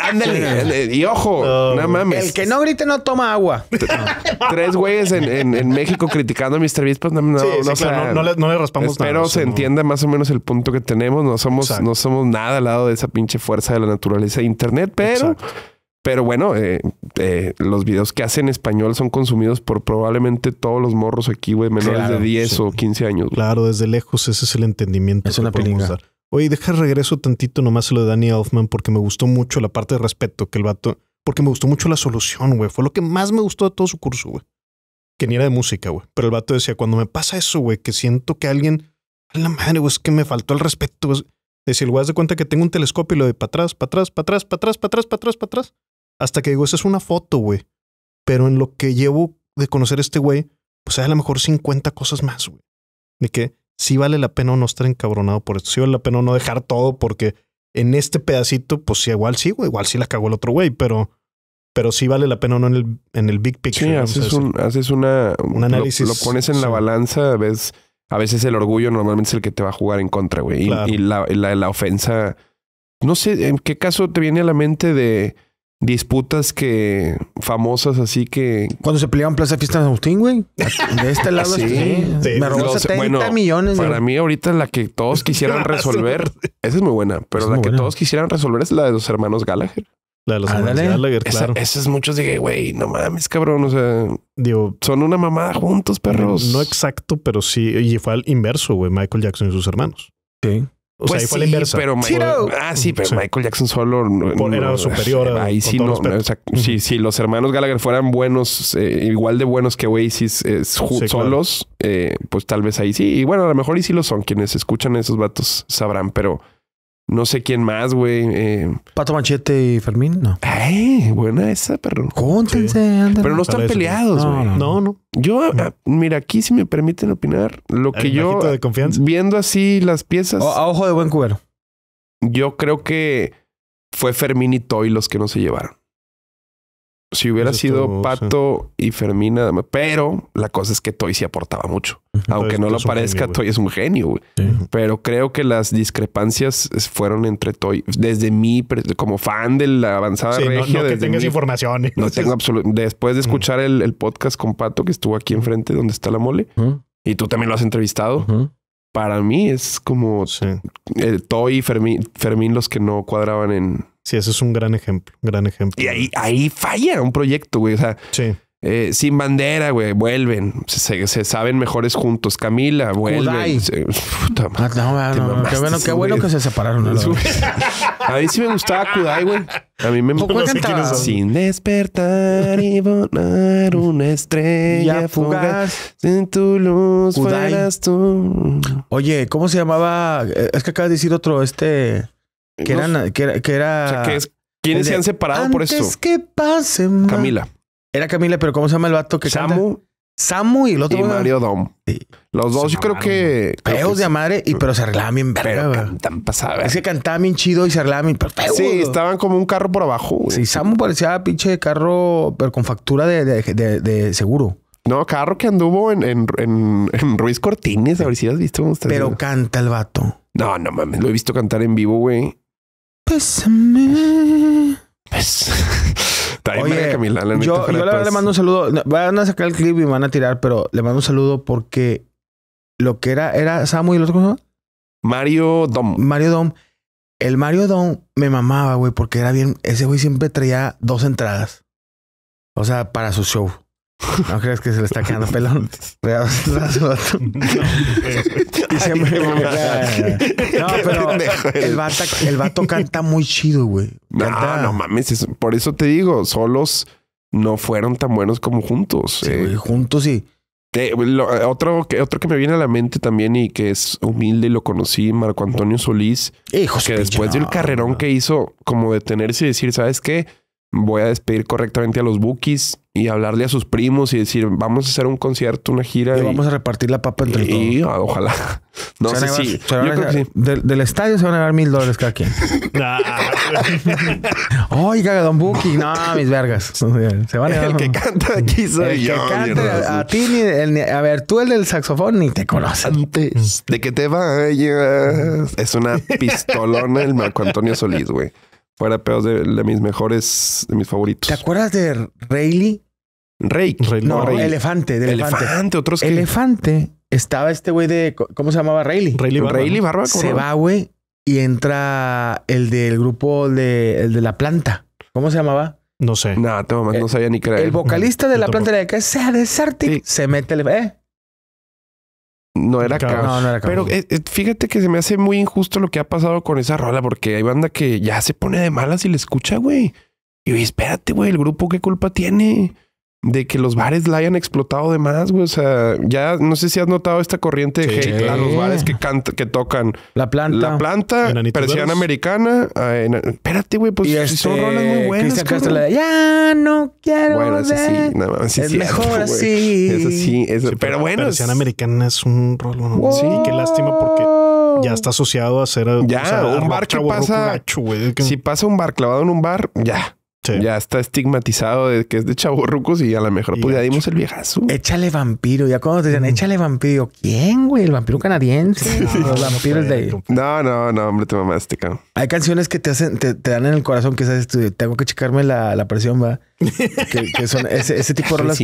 S2: ándale. y ojo, no mames. El que no grite no toma agua.
S1: <laughs> Tres güeyes en, en, México criticando a Mr. Beast, pues, no, no, no, le, no, le, raspamos espero nada. Espero se entienda más o menos el punto que tenemos. No somos, no somos nada al lado de esa pinche fuerza de la naturaleza de Internet, pero. Pero bueno, eh, eh, los videos que hacen en español son consumidos por probablemente todos los morros aquí, güey, menores de 10 o 15 años.
S3: Claro, desde lejos ese es el entendimiento. Es que una película. Oye, deja regreso tantito nomás a lo de Danny Elfman porque me gustó mucho la parte de respeto que el vato... Porque me gustó mucho la solución, güey. Fue lo que más me gustó de todo su curso, güey. Que ni era de música, güey. Pero el vato decía, cuando me pasa eso, güey, que siento que alguien... A la madre, güey, es que me faltó el respeto, Decía, el güey, haz de cuenta que tengo un telescopio y lo de para atrás, para atrás, para atrás, para atrás, para atrás, para atrás, para atrás hasta que digo, esa es una foto, güey. Pero en lo que llevo de conocer a este güey, pues hay a lo mejor 50 cosas más, güey. De que sí vale la pena no estar encabronado por esto, sí vale la pena no dejar todo porque en este pedacito, pues sí, igual sí, güey, igual sí la cagó el otro güey, pero, pero sí vale la pena no en el, en el big picture. Sí, haces, un, una, un análisis. Lo, pones en la
S1: balanza, ves, a veces el orgullo normalmente es el que te va a jugar en contra, güey. Y, la, la ofensa, no sé, ¿en qué caso te viene a la mente de disputas que famosas así que cuando se peleaban Plaza Fiesta en Agustín, güey. De este lado ah, sí, me robó 70 bueno, millones. Para mí ahorita la que todos quisieran <laughs> resolver, esa es muy buena, pero la que todos quisieran resolver es la de los hermanos Gallagher. La de los hermanos Gallagher, claro. esas muchos dije, güey, no mames, cabrón, o sea, digo, son una mamada juntos,
S3: perros. No, no exacto, pero sí, y fue al inverso, güey, Michael Jackson y sus hermanos. Sí pues sí, Pero Michael,
S1: ah, sí, pero Michael Jackson solo a era superior. ahí sí, no, o sea, los hermanos Gallagher fueran buenos, eh, igual de buenos que Oasis eh, solos, eh, pues tal vez ahí sí. Y bueno, a lo mejor ahí sí lo son. Quienes escuchan a esos vatos sabrán, pero no sé quién más, güey. Eh. Pato Machete y Fermín, no. Eh, buena esa, perro. Pero no están peleados, güey. No no, Yo, ah, mira, aquí si me permiten opinar, lo que yo. confianza. Viendo así las piezas. a ojo de buen cubero. Yo creo que fue Fermín y Toy los que no se llevaron si hubiera sido Pato y Fermina, pero la cosa es que Toy sí aportaba mucho. Aunque no lo parezca, Toy es un genio, Pero creo que las discrepancias fueron entre Toy, desde mí, como fan de la avanzada No, que tengas información. No tengo absolutamente. Después de escuchar el, podcast con Pato, que estuvo aquí enfrente donde está la mole, y tú también lo has entrevistado. para mí es como Toy y Fermín, Fermín, los que no cuadraban en, Sí, ese es un gran ejemplo, gran ejemplo. Y ahí, ahí falla un proyecto, güey. O sea, sí. Eh, sin bandera, güey, vuelven. Se, saben mejores juntos. Camila, vuelven.
S2: puta ah, no, no, qué bueno, que
S1: se separaron. <laughs> a mí sí me gustaba Kudai, güey. A mí me encantaba. sin despertar y volar una estrella fugaz. sin tu luz Kudai. tú.
S2: Oye, ¿cómo se llamaba? Eh, es que acabas de decir otro, este... Que, eran, que, era, que ¿Quiénes se han separado por eso? que pase, man. Camila. Era Camila, pero ¿cómo se llama el vato que Samu? Samu y el otro. Y Mario Dom. Sí. Los dos, yo creo que. Feos de madre, y, pero se arreglaban bien Pero tan pasada. Es que cantaban bien chido y se arreglaban bien. sí, estaban como un carro por abajo. Sí, Samu parecía
S1: pinche carro, pero con factura de, de, seguro. No, carro que anduvo en, Ruiz Cortines, a ver si has visto. Pero canta el vato. No, no mames, lo he visto cantar en vivo, güey yo, le mando un
S2: saludo. Van a sacar el clip y van a tirar, pero le mando un saludo porque lo que era, era Samu y el otro,
S1: Mario Dom.
S2: Mario Dom. El Mario Dom me mamaba, güey, porque era bien. Ese güey siempre traía dos entradas. O sea, para su show. ¿No crees que se le está quedando pelón?
S1: el vato, canta muy chido, güey. No, no mames. por eso te digo, solos no fueron tan buenos como juntos. Sí, eh. juntos sí. otro, que, otro que me viene a la mente también y que es humilde y lo conocí, Marco Antonio Solís. que después del carrerón que hizo, como detenerse y decir, ¿sabes qué? Voy a despedir correctamente a los bookies y hablarle a sus primos y decir, vamos a hacer un concierto, una gira. Y, vamos a repartir la papa entre todos. Y ojalá. <laughs> No sé si. Sí.
S2: Del, estadio se van a dar mil dólares cada quien. Oiga, <laughs> Don Buki. No, mis vergas. <laughs> Se van a dar. El que canta aquí soy el yo. Que canta, a, ti, ni, a ver, tú el del saxofón ni te conoces.
S1: de que te vayas. Es una pistolona el Marco Antonio Solís, güey fuera peor de, mis mejores, de mis favoritos. ¿Te acuerdas de Rayleigh? ¿Ray? no, Rayleigh. Elefante, elefante. otros
S2: Elefante. Estaba este güey de. ¿Cómo se llamaba? Rayleigh. Rayleigh Barba. se va, güey, y entra el del grupo de, la planta. ¿Cómo se llamaba? No
S1: sé. No, no eh, sabía ni creer. El vocalista de la planta de que sea de se mete el. ¿eh? No era caos. Pero eh, eh, fíjate que se me hace muy injusto lo que ha pasado con esa rola, porque hay banda que ya se pone de malas y le escucha, güey. Y espérate, güey, el grupo qué culpa tiene de que los bares la hayan explotado de más, güey. O sea, ya no sé si has notado esta corriente de hate a los bares que, cantan que tocan. La planta. La planta, persiana americana. Ah, espérate, güey, pues son este, roles muy buenos.
S2: ya no quiero Bueno, eso sí. es mejor
S1: así. Es sí. pero, bueno. Persiana es...
S3: americana es un rollo. ¿no? Sí, qué lástima porque ya está asociado a ser...
S1: Ya, o un bar que pasa... Si pasa un bar clavado en un bar, ya ya está estigmatizado de que es de chaburrucos y a lo mejor pues, ya dimos el viejazo.
S2: Échale vampiro. Ya cuando te dicen, mm. échale vampiro, ¿quién, güey? ¿El vampiro canadiense? los vampiros de...
S1: No, no, no, hombre, te mamaste, cabrón.
S2: Hay canciones que te hacen, te, dan en el corazón que sabes, tengo que checarme la, presión, va. que, son ese, tipo de rolas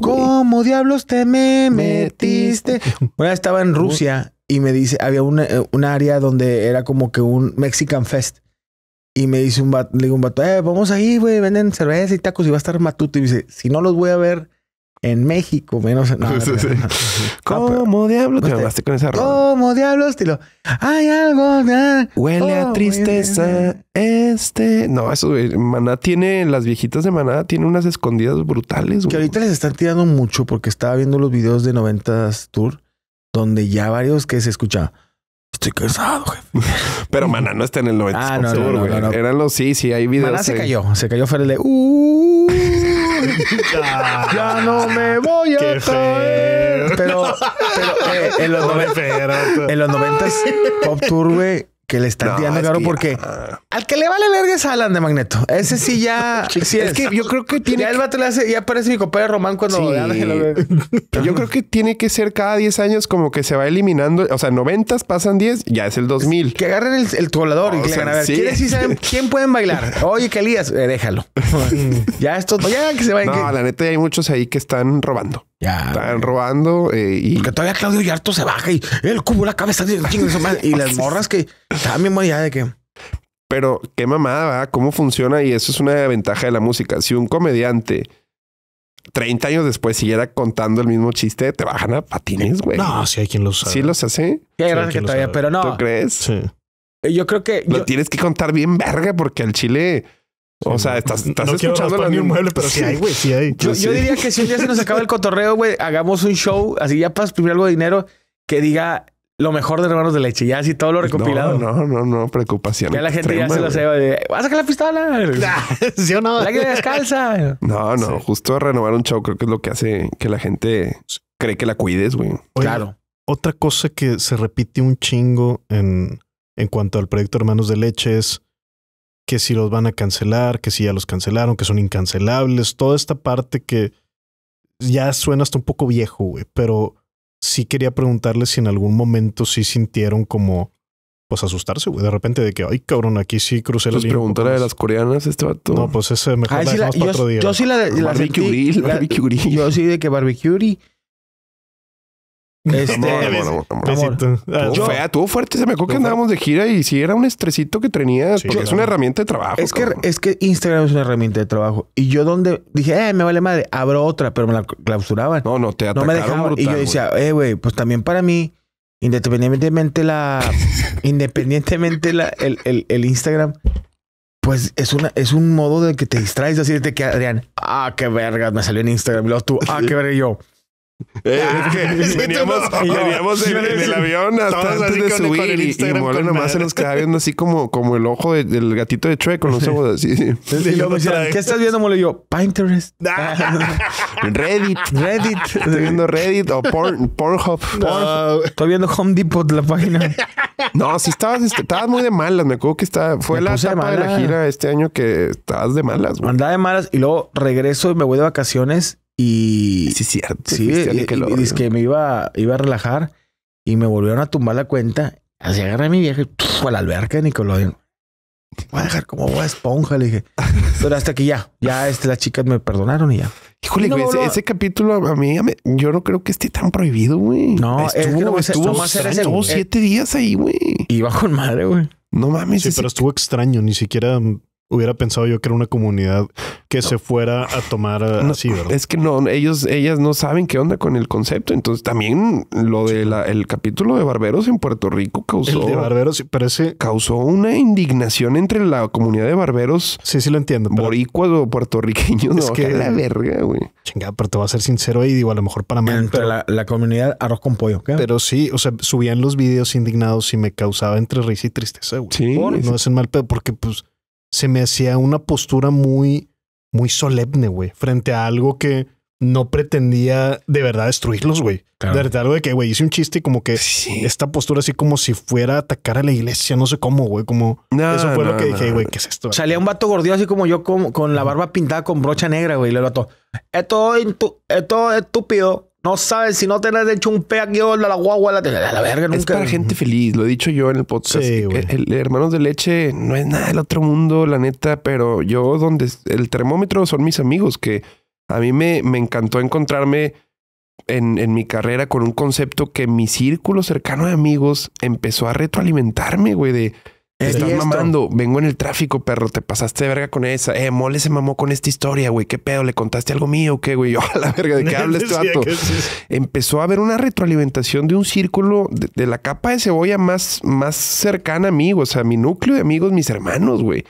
S2: ¿Cómo diablos te me metiste? Bueno, estaba en Rusia y me dice, había un eh, área donde era como que un Mexican Fest. Y me dice un vato, le digo un vato, eh, vamos ahí, güey, venden cerveza y tacos y va a estar matuto. Y dice, si no los voy a ver en México, menos. <laughs> en... sí,
S1: <laughs> ah, ¿Cómo diablos te hablaste con esa rola? ¿Cómo diablos? Estilo, hay algo. Huele a tristeza. Este. No, eso, Maná tiene, las viejitas de Maná tiene unas escondidas brutales. Que ahorita les están tirando mucho porque estaba viendo los
S2: videos de 90 Tour, donde ya varios que se escuchaban. Estoy
S1: cansado, jefe. <laughs> Pero maná, no está en el 90 ah, no, no, no, Eran los sí, sí, hay videos. Maná se cayó,
S2: se cayó fuera de ¡Uh! <laughs> ya, no me voy a Qué caer. Pero, pero eh, en los 90 en los 90 Pop Tour, güey, que le están tirando claro porque al que le vale verga es Alan de Magneto. Ese sí ya.
S1: <laughs> es que yo creo que tiene. Ya el
S2: hace, ya parece mi compadre Román cuando.
S1: <laughs> yo creo que tiene que ser cada 10 años como que se va eliminando. O sea, 90 pasan 10, ya es el 2000. Que agarren el, el y que a ver. Sí. saben <laughs> quién pueden bailar? Oye, Calías, lías? Eh, déjalo. ya esto, ya que se vayan. No, la neta, hay muchos ahí que están robando. Ya. Están robando eh, y. Porque todavía Claudio Yarto se baja y el cubo la cabeza y las <laughs> morras que también muy allá de que. Pero qué mamada, va ¿Cómo funciona? Y eso es una ventaja de la música. Si un comediante 30 años después siguiera contando el mismo chiste, te bajan a patines, güey. No, si hay quien los Sí los hace. que pero no. ¿Tú crees? Sí. Yo creo que. Lo tienes que contar bien verga porque al chile o sea, estás, estás no escuchando la un mueble, pero sí, hay, güey, sí hay. Yo, diría que si un día se nos acaba
S2: el cotorreo, güey, hagamos un show, así ya para exprimir algo de dinero, que diga lo mejor de Hermanos de Leche, ya así todo lo recopilado.
S1: No, no, no, preocupación. Ya la gente ya se lo sabe
S2: de, eh, a sacar la pistola? <laughs> ¿Sí o no? La que descalza.
S1: No, no, justo renovar un show creo que es lo que hace que la gente cree que la cuides, güey. Claro.
S3: Otra cosa que se repite un chingo en, en cuanto al proyecto Hermanos de Leche es que si los van a cancelar, que si ya los cancelaron, que son incancelables, toda esta parte que ya suena hasta un poco viejo, güey, pero sí quería preguntarles si en algún momento sí sintieron como pues asustarse, güey, de repente de que, ay, cabrón, aquí sí crucé la pues, línea. preguntar de las coreanas este vato. No, pues ese mejor
S1: ah, la, dejamos yo, otro día. Yo sí la, la barbecue, barbecue
S2: Yo sí de que barbecue este, amor, ah, fea, tuvo fuerte. Se me acuerdo que andábamos de
S1: gira y si era un estresito que tenías, porque es una herramienta de trabajo. Es que, es que Instagram es una herramienta
S2: de trabajo. Y yo donde dije, eh, me vale madre, abro otra, pero me la clausuraban. No, no, te atacaron no me dejaban. y yo decía, eh, güey, pues también para mí, independientemente la, <laughs> independientemente la, el, el, el Instagram, pues es, una, es un modo de que te distraes, así de que Adrián, ah, qué vergas, me salió en Instagram, y luego tú, ah, qué verga, yo. Eh, es
S1: ah, veníamos, en, el avión hasta antes de con, subir y, y Mole nomás se nos quedaba viendo así como, como el ojo del gatito de Trek con los ojos así. <laughs> ¿qué estás
S2: viendo, Mole? yo, Pinterest. <laughs> Ah, Reddit. Reddit. Estoy viendo Reddit o Porn,
S1: Pornhub. Estoy viendo Home Depot, la página. <laughs> No, sí estabas, este, estabas muy de malas. Me acuerdo que estaba, fue la etapa de, la gira este año que estabas de malas. Andaba
S2: de malas y luego regreso y me voy de vacaciones y. Sí, cierto. Sí, que es que me iba, iba a relajar y me volvieron a tumbar la cuenta. Así agarré a mi vieja y a la alberca de Voy a dejar como esponja, le dije. <laughs> Pero hasta que ya, ya este, las chicas me perdonaron y ya. Híjole, ese,
S1: capítulo a mí, yo no creo que esté tan prohibido, güey. No, estuvo, estuvo, siete días ahí, güey.
S2: Iba con
S3: madre, güey. No mames. Sí, pero estuvo extraño, ni siquiera hubiera pensado yo que era una comunidad que se fuera a tomar así,
S1: Es que no, ellos, ellas no saben qué onda con el concepto. Entonces también lo del capítulo de Barberos en Puerto Rico causó. El de Barberos, parece... Causó una indignación entre la comunidad de barberos. Sí, sí lo entiendo. Pero... Boricuas o puertorriqueños. Es que la verga, güey. Chingada, pero te voy a ser sincero y digo, a lo mejor para mí. Entre la,
S3: comunidad arroz con pollo, Pero sí, o sea, subían los videos indignados y me causaba entre risa y tristeza, güey. Sí. no es mal pedo, porque pues se me hacía una postura muy, muy solemne, güey, frente a algo que no pretendía de verdad destruirlos, güey. De verdad, algo de que, güey, hice un chiste y como que esta postura así como si fuera a atacar a la iglesia, no sé cómo, güey, como... eso fue lo que dije, güey, ¿qué es
S2: esto? Salía un vato gordo así como yo con, la barba pintada con brocha negra, güey, y le vato, esto, esto es estúpido, no sabes si no te hecho un pe aquí o la, guagua, la, la verga nunca. Es para gente
S1: feliz, lo he dicho yo en el podcast. el, Hermanos de Leche no es nada del otro mundo, la neta, pero yo donde el termómetro son mis amigos, que a mí me, me encantó encontrarme en, en mi carrera con un concepto que mi círculo cercano de amigos empezó a retroalimentarme, güey, de Estás mamando, vengo en el tráfico, perro, te pasaste de verga con esa. Eh, mole se mamó con esta historia, güey. ¿Qué pedo? ¿Le contaste algo mío o qué, güey? Yo, <laughs> a la verga, ¿de qué <laughs> hables tanto. Empezó a haber una retroalimentación de un círculo de, la capa de cebolla más, más cercana a mí, o sea, mi núcleo de amigos, mis hermanos, güey.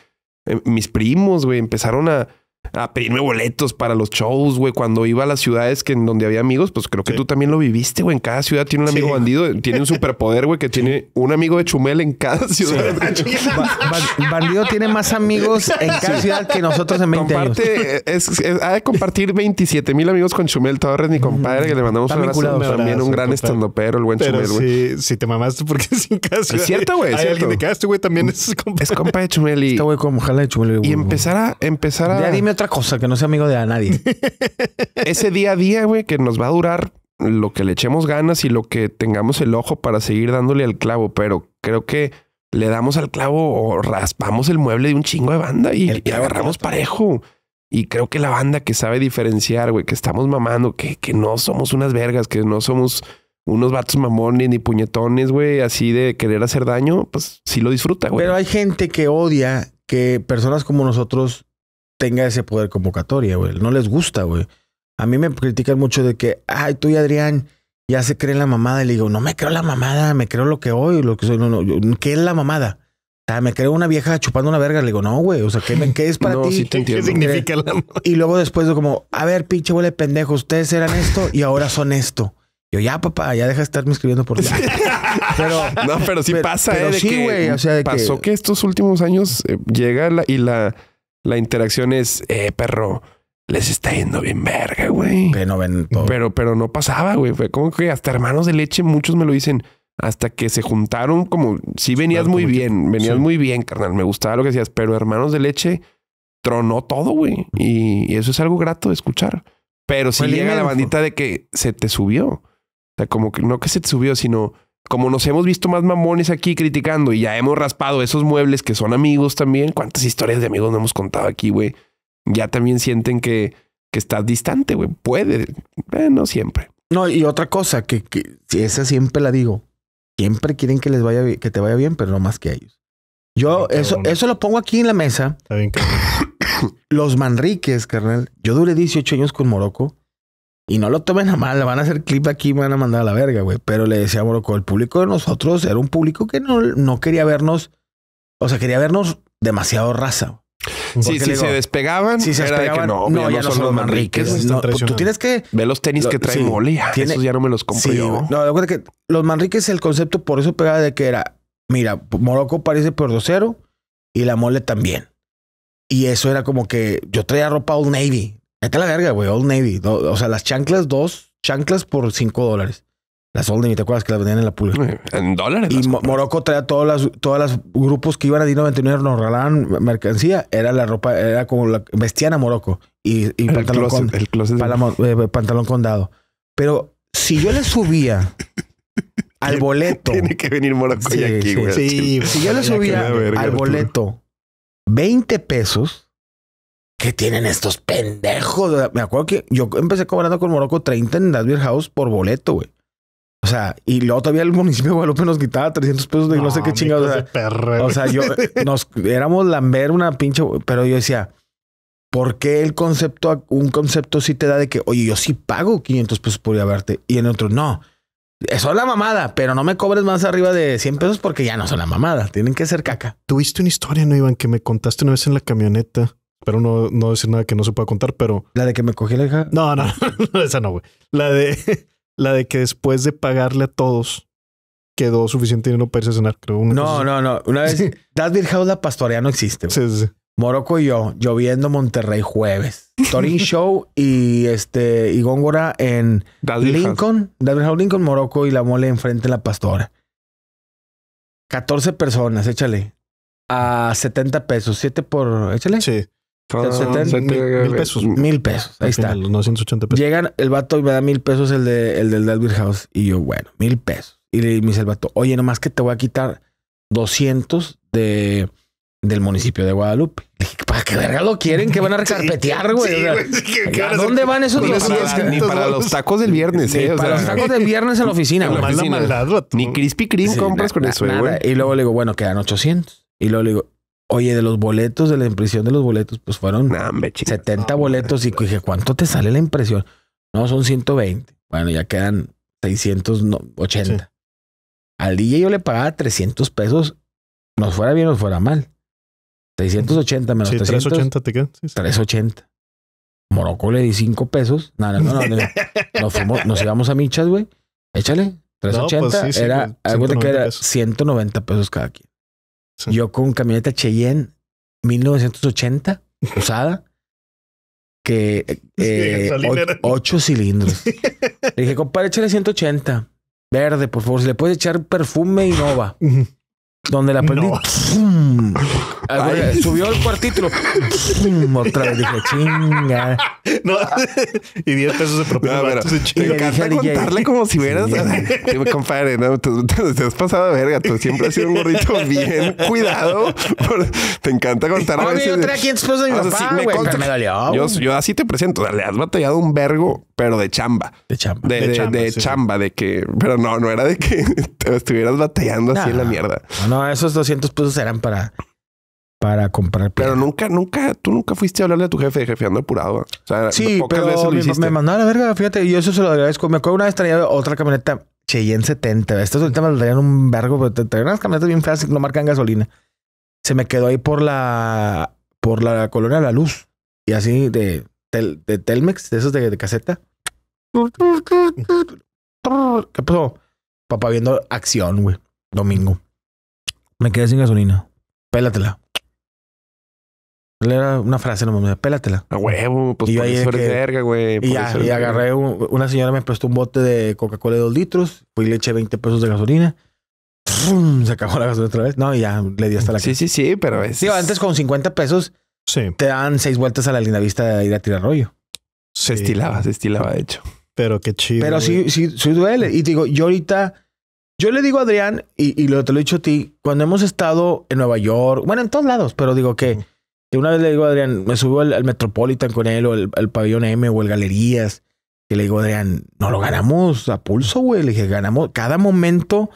S1: Eh, mis primos, güey, empezaron a a pedirme boletos para los shows, güey. Cuando iba a las ciudades que en donde había amigos, pues creo que tú también lo viviste, güey. En cada ciudad tiene un amigo bandido, tiene un superpoder, güey, que tiene un amigo de Chumel en cada ciudad.
S2: <laughs> bandido tiene más amigos en cada ciudad que
S1: nosotros en 20 Comparte, Es, es, ha de compartir 27 mil amigos con Chumel Torres, mi compadre, que le mandamos un abrazo. También un, gran estandopero, el buen Chumel, güey. Si, te mamaste, porque es en cada Es cierto, güey. Hay alguien de cada güey también es compadre Es compa de Chumel y. Está güey como jala de Chumel, güey. Y empezar a. Empezar a... Ya dime
S2: otra cosa, que no sea amigo de nadie.
S1: <laughs> Ese día a día, güey, que nos va a durar lo que le echemos ganas y lo que tengamos el ojo para seguir dándole al clavo, pero creo que le damos al clavo o raspamos el mueble de un chingo de banda y, agarramos parejo. Y creo que la banda que sabe diferenciar, güey, que estamos mamando, que, que no somos unas vergas, que no somos unos vatos mamones ni puñetones, güey, así de querer hacer daño, pues sí lo disfruta, güey.
S2: Pero hay gente que odia que personas como nosotros tenga ese poder convocatoria, güey. No les gusta, güey. A mí me critican mucho de que, ay, tú y Adrián ya se creen la mamada. Y le digo, no me creo la mamada, me creo lo que hoy, lo que soy. No, no, ¿qué es la mamada? O sea, me creo una vieja chupando una verga. Le digo, no, güey, o sea, ¿qué, es para <laughs> no, ti? ¿Qué significa la <laughs> Y luego después, como, a ver, pinche huele pendejo, ustedes eran esto y ahora son esto. Yo, ya, papá, ya deja de estarme escribiendo por ti.
S1: <laughs> pero, no, pero sí pasa, eh, sí, güey. O sea, de pasó que... estos últimos años eh, llega la, y la la interacción es, eh, perro, les está yendo bien verga, güey. Pero, no pero, no pasaba, güey. Fue como que hasta hermanos de leche, muchos me lo dicen. Hasta que se juntaron, como si venías muy bien, venías muy bien, carnal. Me gustaba lo que decías, pero hermanos de leche tronó todo, güey. Y, eso es algo grato de escuchar. Pero si llega la bandita de que se te subió. O sea, como que no que se te subió, sino como nos hemos visto más mamones aquí criticando y ya hemos raspado esos muebles que son amigos también, ¿cuántas historias de amigos no hemos contado aquí, güey? Ya también sienten que, que estás distante, güey. Puede, bueno eh, no siempre. No, y otra
S2: cosa que, que esa siempre la digo. Siempre quieren que les vaya que te vaya bien, pero no más que a ellos. Yo eso, ¿eh? eso lo pongo aquí en la mesa. <coughs> Los Manriques, carnal. Yo duré 18 años con Morocco y no lo tomen a mal, van a hacer clip aquí me van a mandar a la verga, güey. Pero le decía Morocco, el público de nosotros era un público que no, no quería vernos, o sea, quería vernos demasiado raza.
S1: Sí, si se despegaban, era no, no, no, los manriques. tú tienes que. Ve los tenis que trae Mole, ah, esos ya no me los compré
S2: No, de que los manriques, el concepto por eso pegaba de que era: mira, Morocco parece perdocero y la mole también. Y eso era como que yo traía ropa Old Navy. Vete a la verga, güey. Old Navy. o sea, las chanclas, dos chanclas por cinco dólares. Las Old Navy, ¿te acuerdas que las vendían en la pulga? Eh, en dólares. Y Morocco traía todas las, grupos que iban a D99, nos regalaban mercancía. Era la ropa, era como la vestían a Morocco. Y, pantalón, con, el eh, condado. Pero si yo le subía
S1: <laughs> al boleto. Tiene que venir Morocco aquí, güey. Sí, sí, si yo le subía al boleto
S2: 20 pesos tienen estos pendejos? Me acuerdo que yo empecé cobrando con Morocco 30 en Dasbier House por boleto, güey. O sea, y luego todavía el municipio de Guadalupe nos quitaba 300 pesos de no, sé qué chingados. O sea, yo <laughs> nos éramos lamber una pinche, pero yo decía, ¿por qué el concepto, un concepto sí te da de que, oye, yo sí pago 500 pesos por ir a verte? Y en otro, no. Eso es la mamada, pero no me cobres más arriba de 100 pesos porque ya no son la mamada. Tienen que ser caca.
S3: Tuviste una historia, no, Iván, que me contaste una vez en la camioneta pero no, no decir nada que no se pueda contar, pero. La de que me cogí la hija. No, <laughs> no, esa no, güey. La de, <laughs> la de que después de pagarle a todos, quedó suficiente dinero para irse a cenar, creo. no, no,
S2: no. Una vez, David House la pastorea no existe. Sí, sí, sí. Morocco y yo, lloviendo Monterrey jueves. Torin <laughs> Show y este y Góngora en Lincoln, David House Lincoln, Morocco y la mole enfrente de la pastora. 14 personas, échale. A 70 pesos, 7 por, échale. Sí mil, pesos. Mm. Mil pesos. Ahí está. Los 980 pesos. Llegan el vato y me da mil pesos el, de, el del Delville House. Y yo, bueno, mil pesos. Y le dice el vato, oye, nomás que te voy a quitar 200 de, del municipio de Guadalupe. Dije, ¿para qué verga lo quieren? que van a <laughs> recarpetear,
S1: güey? ¿A dónde van esos 200? ni para los tacos del
S2: viernes, eh, para los tacos del viernes en la <laughs> oficina, güey. Ni crispy cream compras con eso, eh, güey. y luego le digo, bueno, quedan 800. Y luego le digo, Oye, de los boletos, de la impresión de los boletos, pues fueron 70 boletos y dije, ¿cuánto te sale la impresión? No, son 120. Bueno, ya quedan 680. Al día yo le pagaba 300 pesos, nos fuera bien o nos fuera mal. 680 menos 300, 380 te
S3: quedan. 380.
S2: Morocco le di 5 pesos. No, no, no. no <laughs> nos, fuimos, íbamos a michas, güey. Échale. 380 pues era, pues, algo de que era 190 pesos cada quien. Yo con camioneta Cheyenne 1980, <laughs> usada, que eh, ocho, cilindros. Le dije, compadre, échale 180. Verde, por favor. Si le puedes echar perfume y Nova Donde la prendí, Ah, Ay. Subió el cuartítulo. <laughs> Otra vez dije,
S3: chinga. <laughs> y 10 pesos de propina. No, te encanta contarle como si hubieras... Sí. <laughs>
S1: Compadre, no, te, has pasado verga. Tú siempre has sido un gordito bien cuidado. te encanta contar Oye, a Yo traía 500 de mi papá, me, dolió. Yo, así te presento. Le has batallado un vergo, pero de chamba. De chamba. De, chamba, de que... Pero no, no era de que te estuvieras batallando así en la mierda.
S2: No, esos 200
S1: pesos eran para para comprar. Pero nunca, nunca, tú nunca fuiste a hablarle a tu jefe, jefe, jefeando apurado. ¿eh? O sea, sí, pero veces lo me, me,
S2: mandó a la verga, fíjate, y yo eso se lo agradezco. Me acuerdo una vez traía otra camioneta Cheyenne 70. Estas ahorita me traían un vergo, pero traían unas camionetas bien feas que no marcan gasolina. Se me quedó ahí por la, por la colonia de La Luz. Y así de, de, Telmex, de esos de, de caseta. ¿Qué pasó? Papá viendo acción, güey. Domingo. Me quedé sin gasolina. Pélatela. Era una frase nomás, me pélatela. A huevo, pues y por güey. Y, agarré, una señora me prestó un bote de Coca-Cola de dos litros, fui y le eché 20 pesos de gasolina. Se acabó la gasolina otra vez. No, y ya le di hasta la Sí, sí, sí, pero es... Digo, antes con 50 pesos te dan seis vueltas a la linda vista de ir a tirar rollo. Se estilaba, se estilaba, de hecho. Pero qué chido. Pero sí, sí, sí duele. Y digo, yo ahorita... Yo le digo a Adrián, y, y lo, te lo he dicho a ti, cuando hemos estado en Nueva York, bueno, en todos lados, pero digo que una vez le digo a Adrián, me subo al, Metropolitan con él o al, Pabellón M o el Galerías. Que le digo a Adrián, no lo ganamos a pulso, güey. Le dije, ganamos cada momento.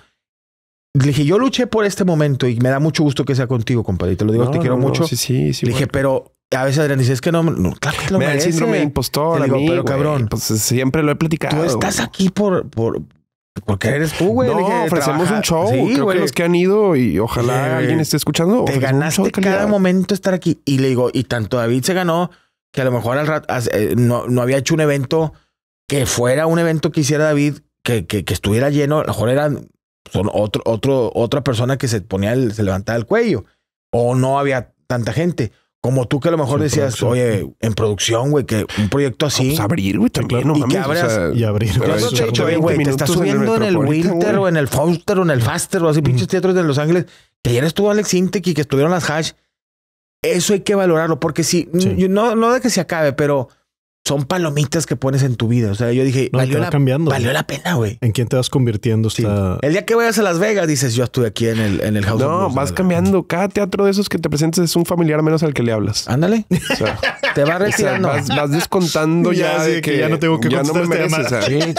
S2: Le dije, yo luché por este momento y me da mucho gusto que sea contigo, compadre. Y te lo digo, te quiero mucho. sí, le dije, pero a veces Adrián dice, es que no, no claro que lo Me da el síndrome digo, a mí, pero cabrón. Pues
S1: siempre lo he platicado. Tú estás aquí por, por, porque eres tú, güey. No, ofrecemos un show. güey. que los que han ido y ojalá alguien
S2: esté escuchando. Te ganaste cada momento estar aquí. Y le digo, y tanto David se ganó que a lo mejor al rato, eh, no, había hecho un evento que fuera un evento que hiciera David, que, que, estuviera lleno. A lo mejor eran otro, otro, otra persona que se ponía se levantaba el cuello o no había tanta gente. Como tú que a lo mejor decías, oye, en producción, güey, que un proyecto así. Pues abrir, güey, también, no y mames, y abrir. Yo te he güey, te estás subiendo en el, Winter o en el Foster o en el Faster o así, pinches teatros de Los Ángeles. Que ya estuvo Alex Intec y que estuvieron las hash. Eso hay que valorarlo, porque si, sí. no, no de que se acabe, pero son palomitas que pones en tu vida. O sea, yo dije, valió, la, cambiando, pena, güey. ¿En quién te vas convirtiendo? El día que vayas a Las Vegas, dices, yo estuve aquí en el, House No, vas cambiando.
S1: Cada teatro de esos que te presentes es un familiar menos al que le hablas. Ándale. <laughs> te va retirando. vas, descontando <laughs> ya, de que, ya no tengo que ya no me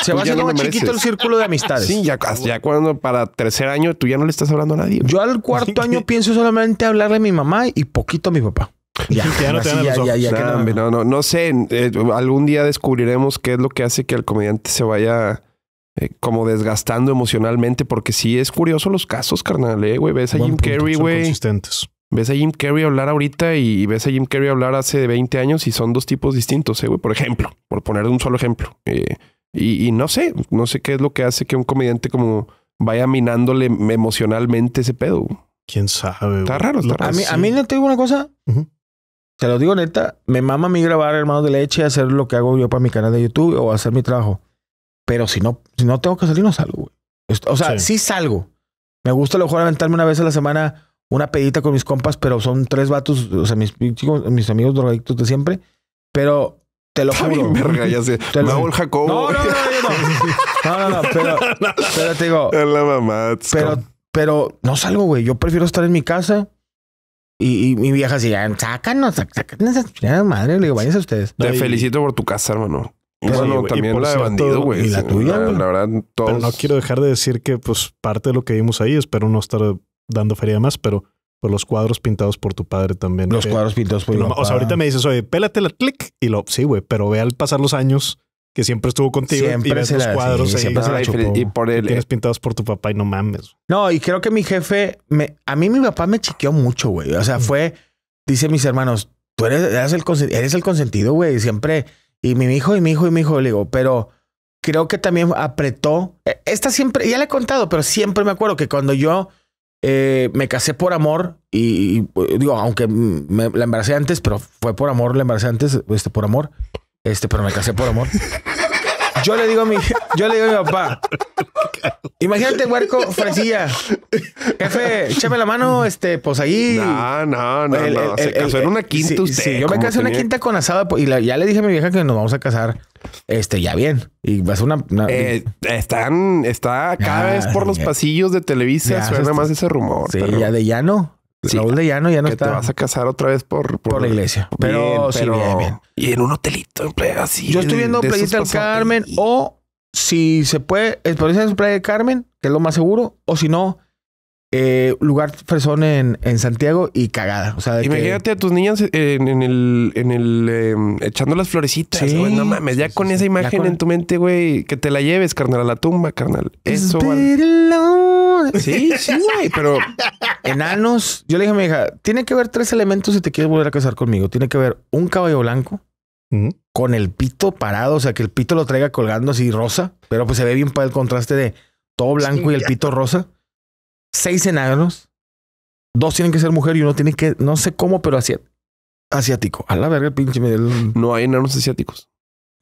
S1: Se va haciendo más chiquito el círculo de amistades. Sí, ya cuando para tercer año tú ya no le estás hablando a nadie. Yo al cuarto <laughs> año pienso solamente hablarle a mi mamá y poquito a mi papá. Ya, no, no. sé. Eh, algún día descubriremos qué es lo que hace que el comediante se vaya eh, como desgastando emocionalmente, porque sí es curioso los casos, carnal, eh, güey. Ves a Jim Carrey, güey. Ves a Jim Carrey hablar ahorita y ves a Jim Carrey hablar hace 20 años y son dos tipos distintos, eh, güey. Por ejemplo, por poner un solo ejemplo. Eh, y, no sé, no sé qué es lo que hace que un comediante como vaya minándole emocionalmente ese pedo. Quién sabe. Está raro, está raro. A mí, a mí
S2: no te una cosa.
S1: Te lo digo neta, me mama a mí grabar
S2: Hermano de leche, y hacer lo que hago yo para mi canal de YouTube o hacer mi trabajo. Pero si no, si no tengo que salir, no salgo, güey. O sea, sí. salgo. Me gusta a lo mejor aventarme una vez a la semana una pedita con mis compas, pero son tres vatos, o sea, mis, chicos, mis amigos drogadictos de siempre.
S1: Pero te lo juro. verga, ya sé. Te No, no, no, no,
S2: <laughs> no. No, no, pero, <laughs>
S1: pero te digo. La mamá.
S2: pero no salgo, güey. Yo prefiero estar en mi casa y, mi vieja decía, ah, sácanos, sácanos madre. Le digo, váyanse ustedes.
S1: Te felicito por tu casa, hermano. bueno, también la de bandido, güey. la tuya. La, verdad, todos... Pero no quiero
S3: dejar de decir que, pues, parte de lo que vimos ahí, espero no estar dando feria más, pero por pues, los cuadros pintados por tu padre también. Los cuadros pintados por O sea, ahorita me dices, oye, pélate la clic, y lo, sí, güey, pero ve al pasar los años que siempre estuvo contigo siempre y ves los cuadros y por él tienes eh, pintados por tu papá y no mames.
S2: No, y creo que mi jefe me a mí mi papá me chiqueó mucho, güey. O sea, fue dice mis hermanos, tú eres, el eres el consentido, güey, siempre y mi hijo y mi hijo y mi hijo le digo, pero creo que también apretó. E, esta siempre ya le he contado, pero siempre me acuerdo que cuando yo eh, me casé por amor y, digo, aunque me, la embaracé antes, pero fue por amor, la embaracé antes, este, por amor. Este, pero me casé por amor. Yo le digo a mi, yo le digo a mi papá. Imagínate, huerco, fresilla. Jefe, échame la mano, este,
S1: pues ahí. No, no, no, no. Se casó en una quinta usted. yo me casé en una quinta
S2: con asada pues, y ya le dije a mi vieja que nos vamos a casar. Este, ya bien. Y vas a una. una... Eh,
S1: están, está cada ah, vez por los pasillos de Televisa. suena más ese
S2: rumor. Sí, ya de llano. Sí, Raúl de Llano ya no está. Te vas a casar otra vez por, por, la iglesia. Pero, sí, bien, Y en un hotelito,
S1: en playa, así. Yo estoy viendo de, Playita del
S2: Carmen o si se puede, por eso es Playa del Carmen, que es lo más seguro, o si no, eh, lugar fresón en, en, Santiago y cagada. O sea, Imagínate
S1: a tus niñas en, el, en el em, echando las florecitas. no mames, ya con esa imagen en tu mente, güey, que te la lleves, carnal, a la tumba, carnal. Pues Eso. Sí, sí, güey, pero
S2: enanos. Yo le dije a mi hija, tiene que haber tres elementos si te quieres volver a casar conmigo. Tiene que haber un caballo blanco. Con el pito parado, o sea, que el pito lo traiga colgando así rosa, pero pues se ve bien para el contraste de todo blanco y el pito rosa seis enanos, dos
S1: tienen que ser mujer y uno tiene que, no sé cómo, pero asiático. asiático. A la verga, pinche No hay enanos asiáticos.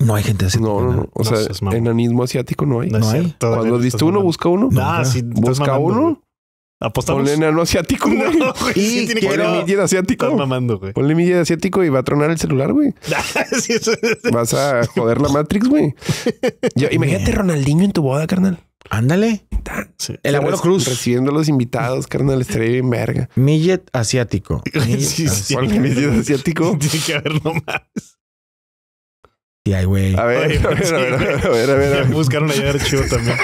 S1: No hay gente asiática. No, no, no. O sea, enanismo asiático no hay. No, hay. Cuando diste uno, busca uno. No, si busca uno. Apostamos. Ponle enano asiático, No, y sí, tiene Ponle asiático. Estás mamando, güey. Ponle asiático y va a tronar el celular, güey. <laughs> Vas a joder la Matrix, güey. imagínate Ronaldinho en tu boda, carnal. Ándale. El abuelo Cruz. Recibiendo a los invitados, carnal, estrella bien verga. Millet asiático. <laughs> sí, sí, sí, millet
S3: asiático? <laughs> Tiene que haber nomás.
S1: Sí, ay, güey. A ver, a, ver, a, ver a ver, a ver, a Buscaron archivo también. <laughs>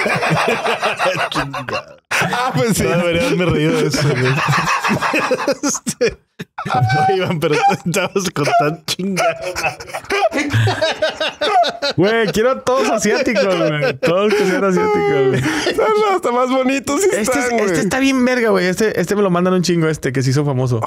S1: ah, pues sí. No debería haberme reído de eso, güey.
S3: No, Iván, pero estabas con tan chinga Güey,
S2: quiero a todos asiáticos, güey.
S1: Todos que sean asiáticos. Son hasta más bonitos Este, este está bien verga, güey. Este, este me lo mandan un chingo este que se hizo famoso.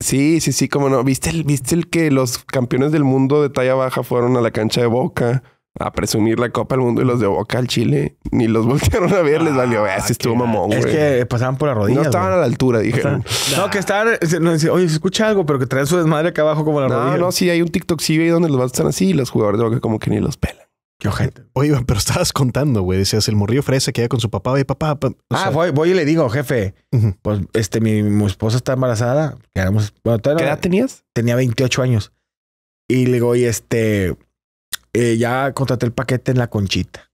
S1: sí, sí, sí, cómo no. ¿Viste el, ¿Viste el que los campeones del mundo de talla baja fueron a la cancha de Boca? a presumir la Copa del Mundo y los de Boca al Chile ni los <laughs> voltearon a ver, les ah, valió. así estuvo mamón, güey. Es que
S2: pasaban por la rodilla No estaban
S1: a la altura, dijeron. No, que estaban. Eh, oye, se escucha algo, pero que traen su desmadre acá abajo como la rodilla. No, no, sí, hay un TikTok sí ahí donde los vas a estar así y los jugadores de Boca como que ni los pelan.
S3: Qué gente Oye, pero estabas contando, güey. Decías, el morrillo fresa
S2: que iba con su papá. Oye, papá. ah, voy, voy, y le digo, jefe, pues este, mi, esposa está embarazada. Quedamos, bueno, ¿Qué edad tenías? Tenía 28 años. Y le digo, y este, eh, ya contraté el paquete en la conchita.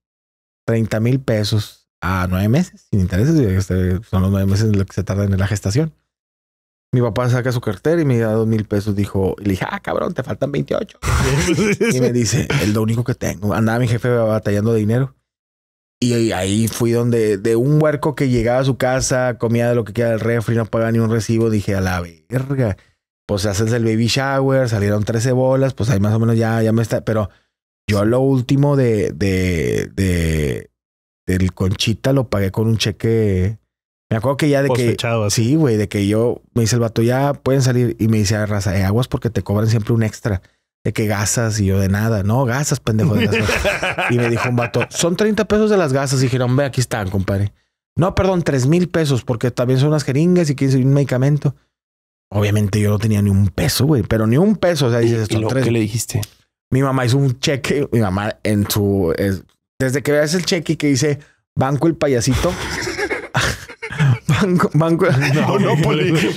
S2: 30 mil pesos a nueve meses, sin intereses. Este, son los nueve meses en que se tarda en la gestación. Mi papá saca su cartera y me da dos mil pesos. Dijo, y le dije, ah, cabrón, te faltan 28. y me dice, es lo único que tengo. Andaba mi jefe batallando de dinero. Y ahí fui donde, de un huerco que llegaba a su casa, comía de lo que queda del refri, no pagaba ni un recibo. Dije, a la verga. Pues haces el baby shower, salieron 13 bolas, pues ahí más o menos ya, ya me está. Pero yo a lo último de, de, de, del Conchita lo pagué con un cheque. Me acuerdo que ya de que. Sí, güey, de que yo me dice el vato, ya pueden salir. Y me dice, a raza, eh, aguas porque te cobran siempre un extra. De que gasas y yo de nada. No, gasas, pendejo. <laughs> y me dijo un vato, son 30 pesos de las gasas. Y dijeron, ve, aquí están, compadre. No, perdón, 3 mil pesos porque también son unas jeringas y quieren un medicamento. Obviamente yo no tenía ni un peso, güey, pero ni un peso. O sea, dices, ¿Y, y ¿qué le dijiste? mi mamá hizo un cheque, mi mamá en su... desde que veas el cheque que dice Banco el Payasito. <laughs> Banco, banco Monopoly,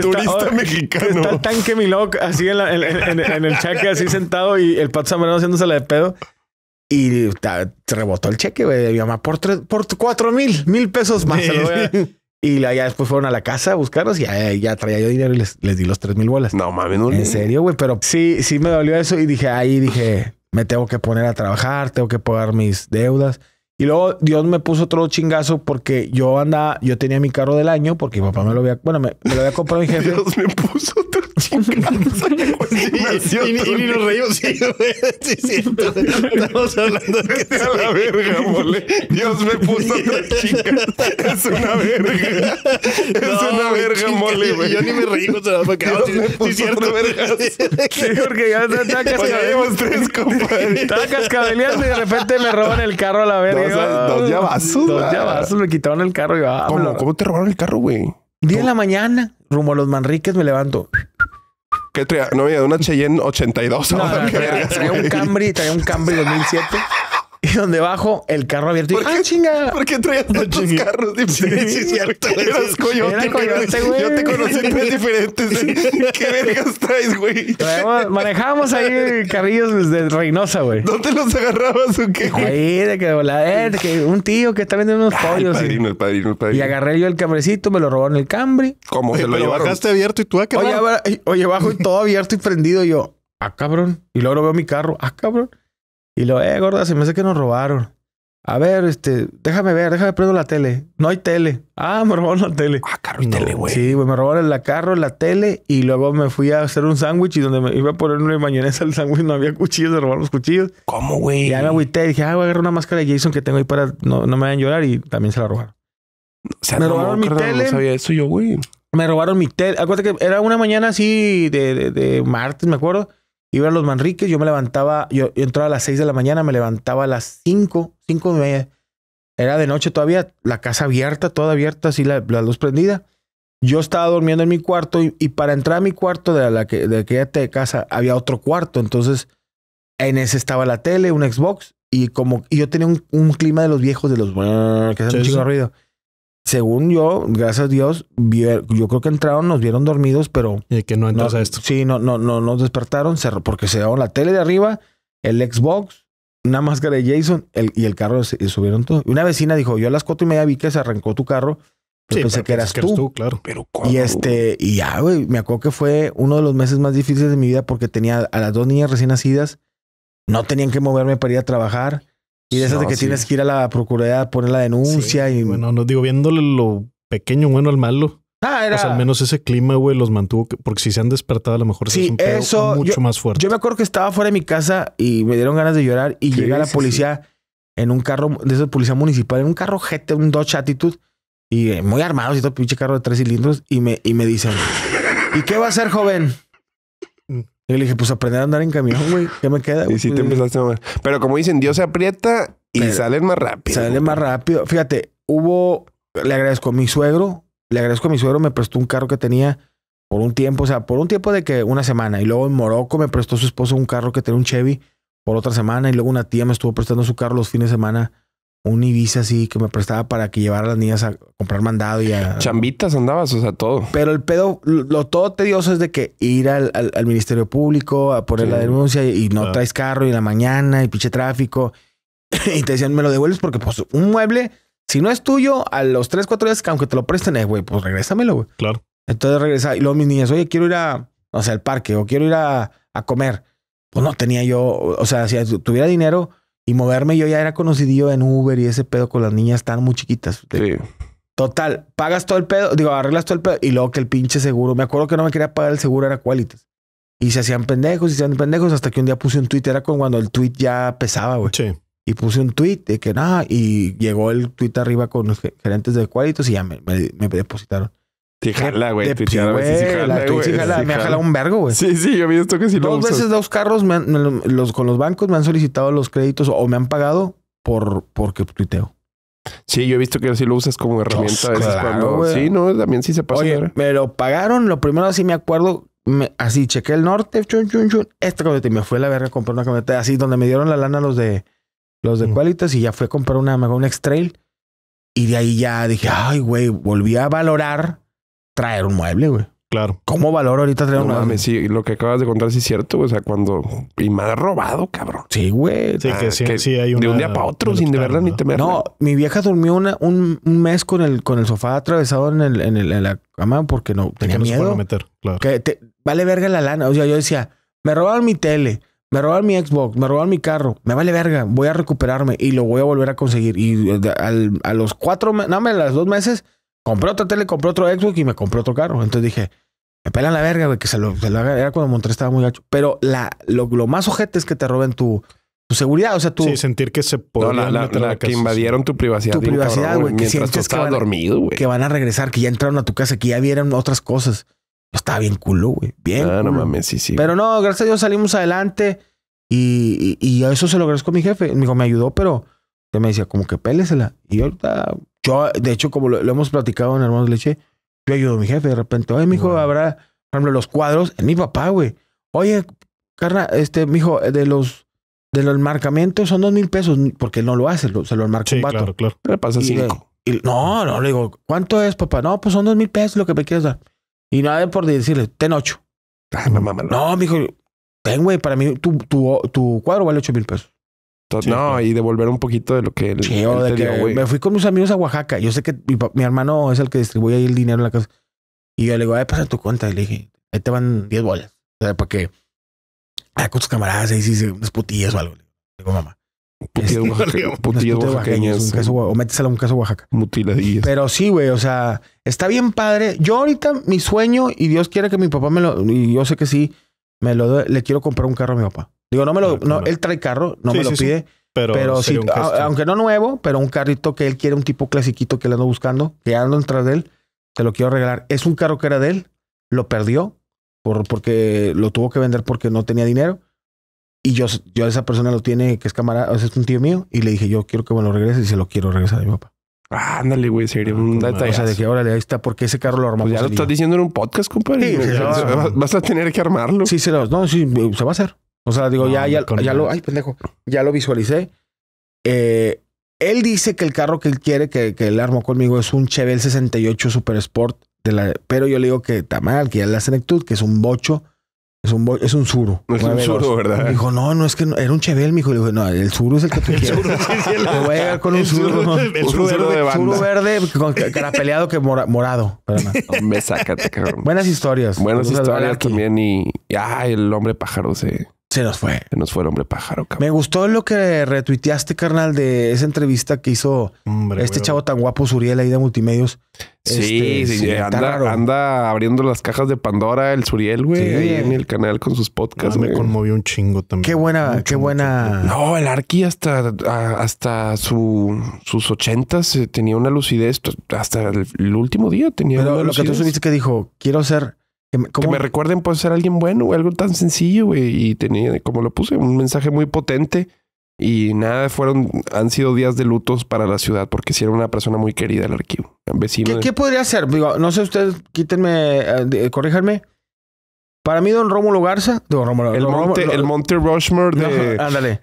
S2: turista está, mexicano. está el tanque Miloc así en, el cheque, así sentado y el Pato Zambrano la de pedo. Y rebotó el cheque, güey, de mi mamá por, tres, por cuatro mil, mil pesos más. Se y ya después fueron a la casa a buscarlos y ya, ya traía yo dinero y les, les di los tres mil bolas. No mames, En serio, güey. Pero sí, sí me dolió eso y dije, ahí dije, me tengo que poner a trabajar, tengo que pagar mis deudas. Y luego Dios me puso otro chingazo porque yo andaba, yo tenía mi carro del año porque mi papá me lo había, bueno, me, lo había comprado mi <laughs> jefe. Dios me
S1: puso otro chingazo. <laughs> y, ni
S2: nos reímos. Sí, sí, Estamos hablando de la verga, mole. Dios me puso otro <laughs> chingazo. Es una verga. Es una verga, mole, güey. Yo ni me reí con su Dios ah, me puso cierto. verga. Sí, porque ya está cascabeleando. tres, Estaba cascabeleando y de repente me roban el carro a la verga dos llavazos. Dos llavazos, me quitaron el carro y va. ¿Cómo, ¿Cómo te robaron el carro, güey? Día de la mañana, rumbo a los
S1: Manriques, me levanto. ¿Qué traía? No había una Cheyenne 82. <laughs> traía, un Camry,
S2: traía un Camry 2007 y donde bajo el carro abierto. ¿Por ¡Ah, chinga! ¿Por qué traías ah, tantos carros diferentes? Sí, sí, cierto. Eras Yo te conocí
S1: tres diferentes. ¿eh? ¿Qué vergas traes, güey? manejábamos
S2: ahí carrillos pues, de Reynosa, güey. ¿Dónde los agarrabas o qué, güey? Ahí, de que, la, eh, de que un tío que está vendiendo unos pollos. El padrino,
S1: y, el padrino, el padrino. Y
S2: agarré yo el cambrecito, me lo robaron el cambri.
S1: ¿Cómo? Oye, lo llevaste
S2: abierto y tú a ah, qué Oye, oye, bajo y todo abierto y prendido. Y yo, ah, cabrón. Y luego veo mi carro, ah, cabrón. Y lo, eh, gorda, se me hace que nos robaron. A ver, este, déjame ver, déjame prendo la tele. No hay tele. Ah, <laughs> me robaron la tele. Ah, carro y tele, güey. Sí, güey, me robaron la carro, la tele y luego me fui a hacer un sándwich y donde me iba a poner una mañonesa el sándwich no había cuchillos, se robaron los cuchillos. ¿Cómo, güey? Ya me agüité, dije, ah, voy a agarrar una máscara de Jason que tengo ahí para no, no me vayan a llorar y también se la robaron. O me robaron mi tele. No sabía eso yo, güey. Me robaron mi tele. Acuérdate que era una mañana así de, de martes, me acuerdo iba a los Manriques, yo me levantaba, yo, entraba a las 6 de la mañana, me levantaba a las 5, 5 y media. Era de noche todavía, la casa abierta, toda abierta, así la, luz prendida. Yo estaba durmiendo en mi cuarto y, para entrar a mi cuarto de, la que, de aquella de casa había otro cuarto. Entonces, en ese estaba la tele, un Xbox y como y yo tenía un, clima de los viejos, de los que un ruido según yo, gracias a Dios, yo creo que entraron, nos vieron dormidos, pero. Y que no entras a esto. Sí, no, no, no nos despertaron porque se dieron la tele de arriba, el Xbox, una máscara de Jason el, y el carro se, subieron todo. Una vecina dijo: Yo a las cuatro y media vi que se arrancó tu carro. Yo pensé que eras, tú. claro. Pero Y este, y ya, güey, me acuerdo que fue uno de los meses más difíciles de mi vida porque tenía a las dos niñas recién nacidas, no tenían que moverme para ir a trabajar
S3: y de esas de que tienes que ir a la procuraduría a poner la denuncia y. Bueno, no digo, viéndole lo pequeño, bueno al malo. Ah, era... Pues al
S2: menos ese clima, güey, los mantuvo. Porque si se han despertado, a lo mejor sí, es eso, mucho más fuerte. Yo me acuerdo que estaba fuera de mi casa y me dieron ganas de llorar y llega la policía en un carro de esa policía municipal, en un carro GT, un Dodge Attitude, y eh, muy armados y todo pinche carro de tres cilindros, y me, y me dicen, ¿y qué va a hacer, joven? Y le dije, pues aprender a andar en camión, güey. ¿Qué me queda? Y sí te empezaste a
S1: Pero como dicen, Dios se aprieta y sale salen más rápido.
S2: Sale más rápido. Fíjate, hubo, le agradezco a mi suegro, le agradezco a mi suegro, me prestó un carro que tenía por un tiempo, o sea, por un tiempo de que una semana. Y luego en Morocco me prestó su esposo un carro que tenía un Chevy por otra semana. Y luego una tía me estuvo prestando su carro los fines de semana un Ibiza así que me prestaba para que llevara a las niñas a comprar mandado y a...
S1: Chambitas andabas, o sea, todo.
S2: Pero el pedo, lo todo tedioso es de que ir al, Ministerio Público a poner la denuncia y, no traes carro y la mañana y pinche tráfico. <laughs> y te decían, me lo devuelves porque pues un mueble, si no es tuyo, a los tres, 4 días, aunque te lo presten, eh, güey, pues regrésamelo, güey. Claro. Entonces regresa y luego mis niñas, oye, quiero ir a, o sea, al parque o quiero ir a, a comer. Pues no tenía yo, o sea, si tuviera dinero y moverme. Yo ya era conocidillo en Uber y ese pedo con las niñas tan muy chiquitas. Total, pagas todo el pedo, digo, arreglas todo el pedo y luego que el pinche seguro. Me acuerdo que no me quería pagar el seguro, era Qualitas. Y se hacían pendejos y se hacían pendejos hasta que un día puse un tweet, era con cuando el tweet ya pesaba, güey. Sí. Y puse un tweet de que nada, y llegó el tweet arriba con los gerentes de Qualitas y ya me depositaron.
S1: Sí, jala, güey. Te jala, güey. Sí, jala, me ha jalado un vergo, güey. Sí, sí, yo he visto que sí Dos veces
S2: dos carros con los bancos me han solicitado los créditos o me han pagado por porque tuiteo.
S1: Sí, yo he visto que sí lo usas como herramienta pues cuando... Sí, no, también sí se pasa. Oye, me
S2: lo pagaron. Lo primero así me acuerdo... así, chequé el norte, chun, chun, chun. Esta camioneta y me fue la verga a comprar una camioneta así, donde me dieron la lana los de los de mm. y ya fue a comprar una hago un X-Trail. Y de ahí ya dije, ay, güey, volví a valorar traer un
S1: mueble, güey. Claro. ¿Cómo valor ahorita traer un mueble? sí, lo que acabas de contar sí es cierto, O sea, cuando. Y me ha robado, cabrón. Sí, güey. Sí, que, ah, sí, sí, hay De un día para otro, sin verdad ni temer. No,
S2: mi vieja durmió una, un, mes con el, con el sofá atravesado en, el, en, la cama porque no tenía que miedo. meter, claro. Que vale verga la lana. O sea, yo decía, me robaron mi tele. Me robaron mi Xbox, me robaron mi carro, me vale verga, voy a recuperarme y lo voy a volver a conseguir. Y eh, a los cuatro, meses... no, a los dos meses, Compré otra tele, compré otro Xbox y me compré otro carro. Entonces dije, me pelan la verga, güey, que se lo, haga. Era cuando Monterrey estaba muy gacho. Pero la, lo, más ojete es que te roben tu, tu seguridad, o sea, tú. Sí, sentir que se ponen la, que invadieron
S1: tu privacidad. Tu privacidad, güey. Que mientras dormido, güey.
S2: Que van a regresar, que ya entraron a tu casa, que ya vieron otras cosas. Estaba bien culo, güey. Bien. Ah, no mames, sí, sí. Pero no, gracias a Dios salimos adelante y, eso se lo agradezco a mi jefe. Me dijo, me ayudó, pero usted me decía, como que pélesela. Y ahorita yo, de hecho, como lo, hemos platicado en Hermanos Leche, yo ayudo a mi jefe de repente. Oye, mijo, habrá, por ejemplo, los cuadros en mi papá, güey. Oye, carna, este, mijo, de los de los enmarcamientos son dos mil pesos, porque no lo hace, se lo enmarca un vato. Claro, claro. Le pasa y, no, no, le digo, ¿cuánto es, papá? No, pues son dos mil pesos lo que me quieres dar. Y nada por decirle, ten ocho. no, mijo, ten, güey, para mí tu, tu, tu cuadro vale ocho mil pesos
S1: no, y devolver un poquito de lo que Me
S2: fui con mis amigos a Oaxaca. Yo sé que mi, hermano es el que distribuye ahí el dinero en la casa. Y yo le digo, ay, pasa tu cuenta. Y le dije, ahí te van 10 bolas. O sea, para que ah, con tus camaradas ahí sí, unas putillas o algo. Le digo, mamá. Putillas, o este, Oaxaca, putillas oaxaqueñas. caso, o métesela un caso Oaxaca. Mutiladillas. Pero sí, güey, o sea, está bien padre. Yo ahorita, mi sueño, y Dios quiere que mi papá me lo, y yo sé que sí, me lo le quiero comprar un carro a mi papá. Digo, no me lo. No, él trae carro, no me lo pide. Pero, pero sí, aunque no nuevo, pero un carrito que él quiere, un tipo clasiquito que le ando buscando, que ando detrás de él, te lo quiero regalar. Es un carro que era de él, lo perdió por, porque lo tuvo que vender porque no tenía dinero. Y yo, yo esa persona lo tiene, que es camarada, es un tío mío, y le dije, yo quiero que me lo regrese y se lo quiero regresar a mi papá. Ah, ándale, güey, sería ah, un pues, detalle. O sea, de órale, ahí está, porque ese carro lo armamos. Pues ya lo estás diciendo
S1: en un podcast, compadre. <laughs> vas,
S2: a tener que armarlo. Sí, se lo, no, sí, se va a hacer. O sea, digo, ya, ya, lo, ay, pendejo, ya lo visualicé. Eh, él dice que el carro que él quiere, que, que él armó conmigo, es un Chevelle 68 Super Sport. De la, pero yo le digo que está mal, que ya es la Senectud, que es un bocho, es un, Zuru. es un suru. No es un suru, ¿verdad? dijo, no, no es que era un Chevelle, mijo. Le no, el suru es el que tú <laughs> el quieres. Suru, voy a llegar con un suru. Un El suru verde, suru verde con carapeleado que mora, morado.
S1: <laughs> Me sácate, cabrón. Buenas historias. Buenas historias también. Y, y ah, el hombre pájaro se se nos fue. Se nos fue el hombre pájaro.
S2: Me gustó lo que retuiteaste, carnal, de esa entrevista que hizo este chavo tan guapo, Suriel, ahí de Multimedios. Sí, este, sí, anda,
S1: anda, abriendo las cajas de Pandora, el Suriel, güey, sí, en el canal con sus podcasts. Ah, me
S2: conmovió un chingo también. Qué buena, qué buena.
S1: No, el Arqui hasta, hasta sus ochentas eh, tenía una lucidez, hasta el, último día tenía Pero lo que tú subiste
S2: que dijo, quiero ser que me,
S1: recuerden, puede ser alguien bueno, o algo tan sencillo, güey. Y tenía, como lo puse, un mensaje muy potente. Y nada, fueron, han sido días de lutos para la ciudad porque si era una persona muy querida el arquivo, ¿Qué,
S2: podría ser? Digo, no sé ustedes, quítenme, eh, corríjanme. Para mí, don Rómulo Garza, don Rómulo, el, monte, el monte
S1: Rushmore de. ándale.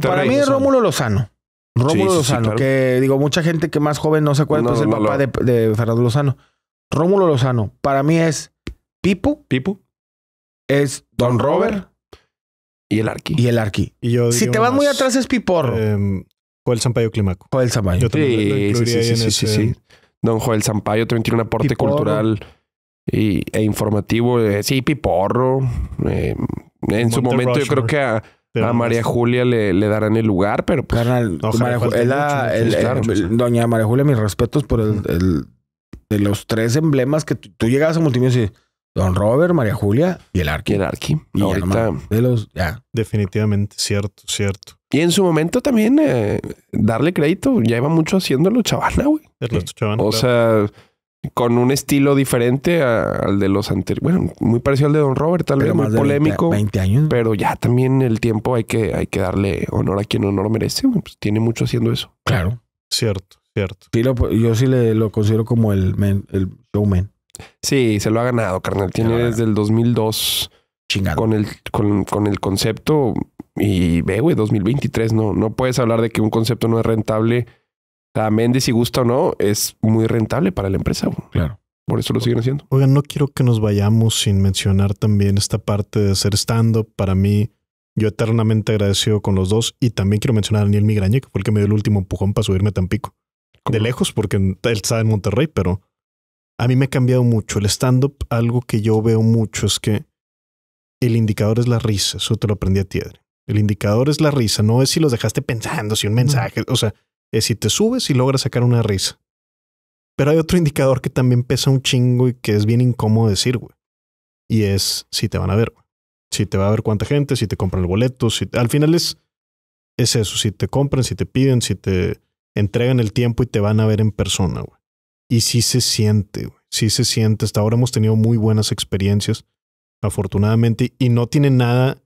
S1: para mí, es Rómulo Lozano. Rómulo Lozano, que
S2: digo, mucha gente que más joven no se acuerda, pues el papá de, de Fernando Lozano. Rómulo Lozano, para mí es Pipo. Es Don, Robert, Y el
S1: Arqui. Y el Arqui. si te vas muy atrás es
S2: Piporro. Eh, Joel Sampaio Climaco. Joel Sampaio.
S1: también Don Joel Sampaio también tiene un aporte cultural y, e informativo. sí, Piporro. Em, en su momento yo creo que a, María Julia le, darán el lugar, pero pues... Carnal,
S2: doña María Julia, mis respetos por el, de los tres emblemas que tú, llegabas a
S1: Multimedia y Don Robert, María Julia y el Arqui. el ahorita. de los, ya. Definitivamente, cierto, cierto. Y en su momento también eh, darle crédito, ya iba mucho haciéndolo Chavana, güey. O sea, con un estilo diferente al de los anteriores. Bueno, muy parecido al de Don Robert, tal vez más polémico. años. Pero ya también el tiempo hay que, hay que darle honor a quien honor merece. Pues, tiene mucho haciendo eso. Claro.
S2: Cierto, cierto. yo sí le, lo considero como el, el showman.
S1: Sí, se lo ha ganado, carnal. Tiene desde el 2002 Con, el, con, el concepto y ve, güey, 2023, no, no puedes hablar de que un concepto no es rentable. A sea, si gusta o no, es muy rentable para la empresa. Claro. Por eso lo siguen haciendo. Oigan, no
S3: quiero que nos vayamos sin mencionar también esta parte de ser stand-up. Para mí, yo eternamente agradecido con los dos. Y también quiero mencionar a Daniel Migraña, que fue el que me dio el último empujón para subirme tan pico. De lejos, porque él está en Monterrey, pero a mí me ha cambiado mucho. El stand-up, algo que yo veo mucho es que el indicador es la risa. Eso te lo aprendí a Tiedre. El indicador es la risa. No es si los dejaste pensando, si un mensaje. O sea, es si te subes y logras sacar una risa. Pero hay otro indicador que también pesa un chingo y que es bien incómodo decir, güey. Y es si te van a ver, güey. Si te va a ver cuánta gente, si te compran el boleto. Si... Al final es, es eso. Si te compran, si te piden, si te entregan el tiempo y te van a ver en persona, güey. Y sí se siente, güey. Sí se siente. Hasta ahora hemos tenido muy buenas experiencias, afortunadamente. Y no tiene nada,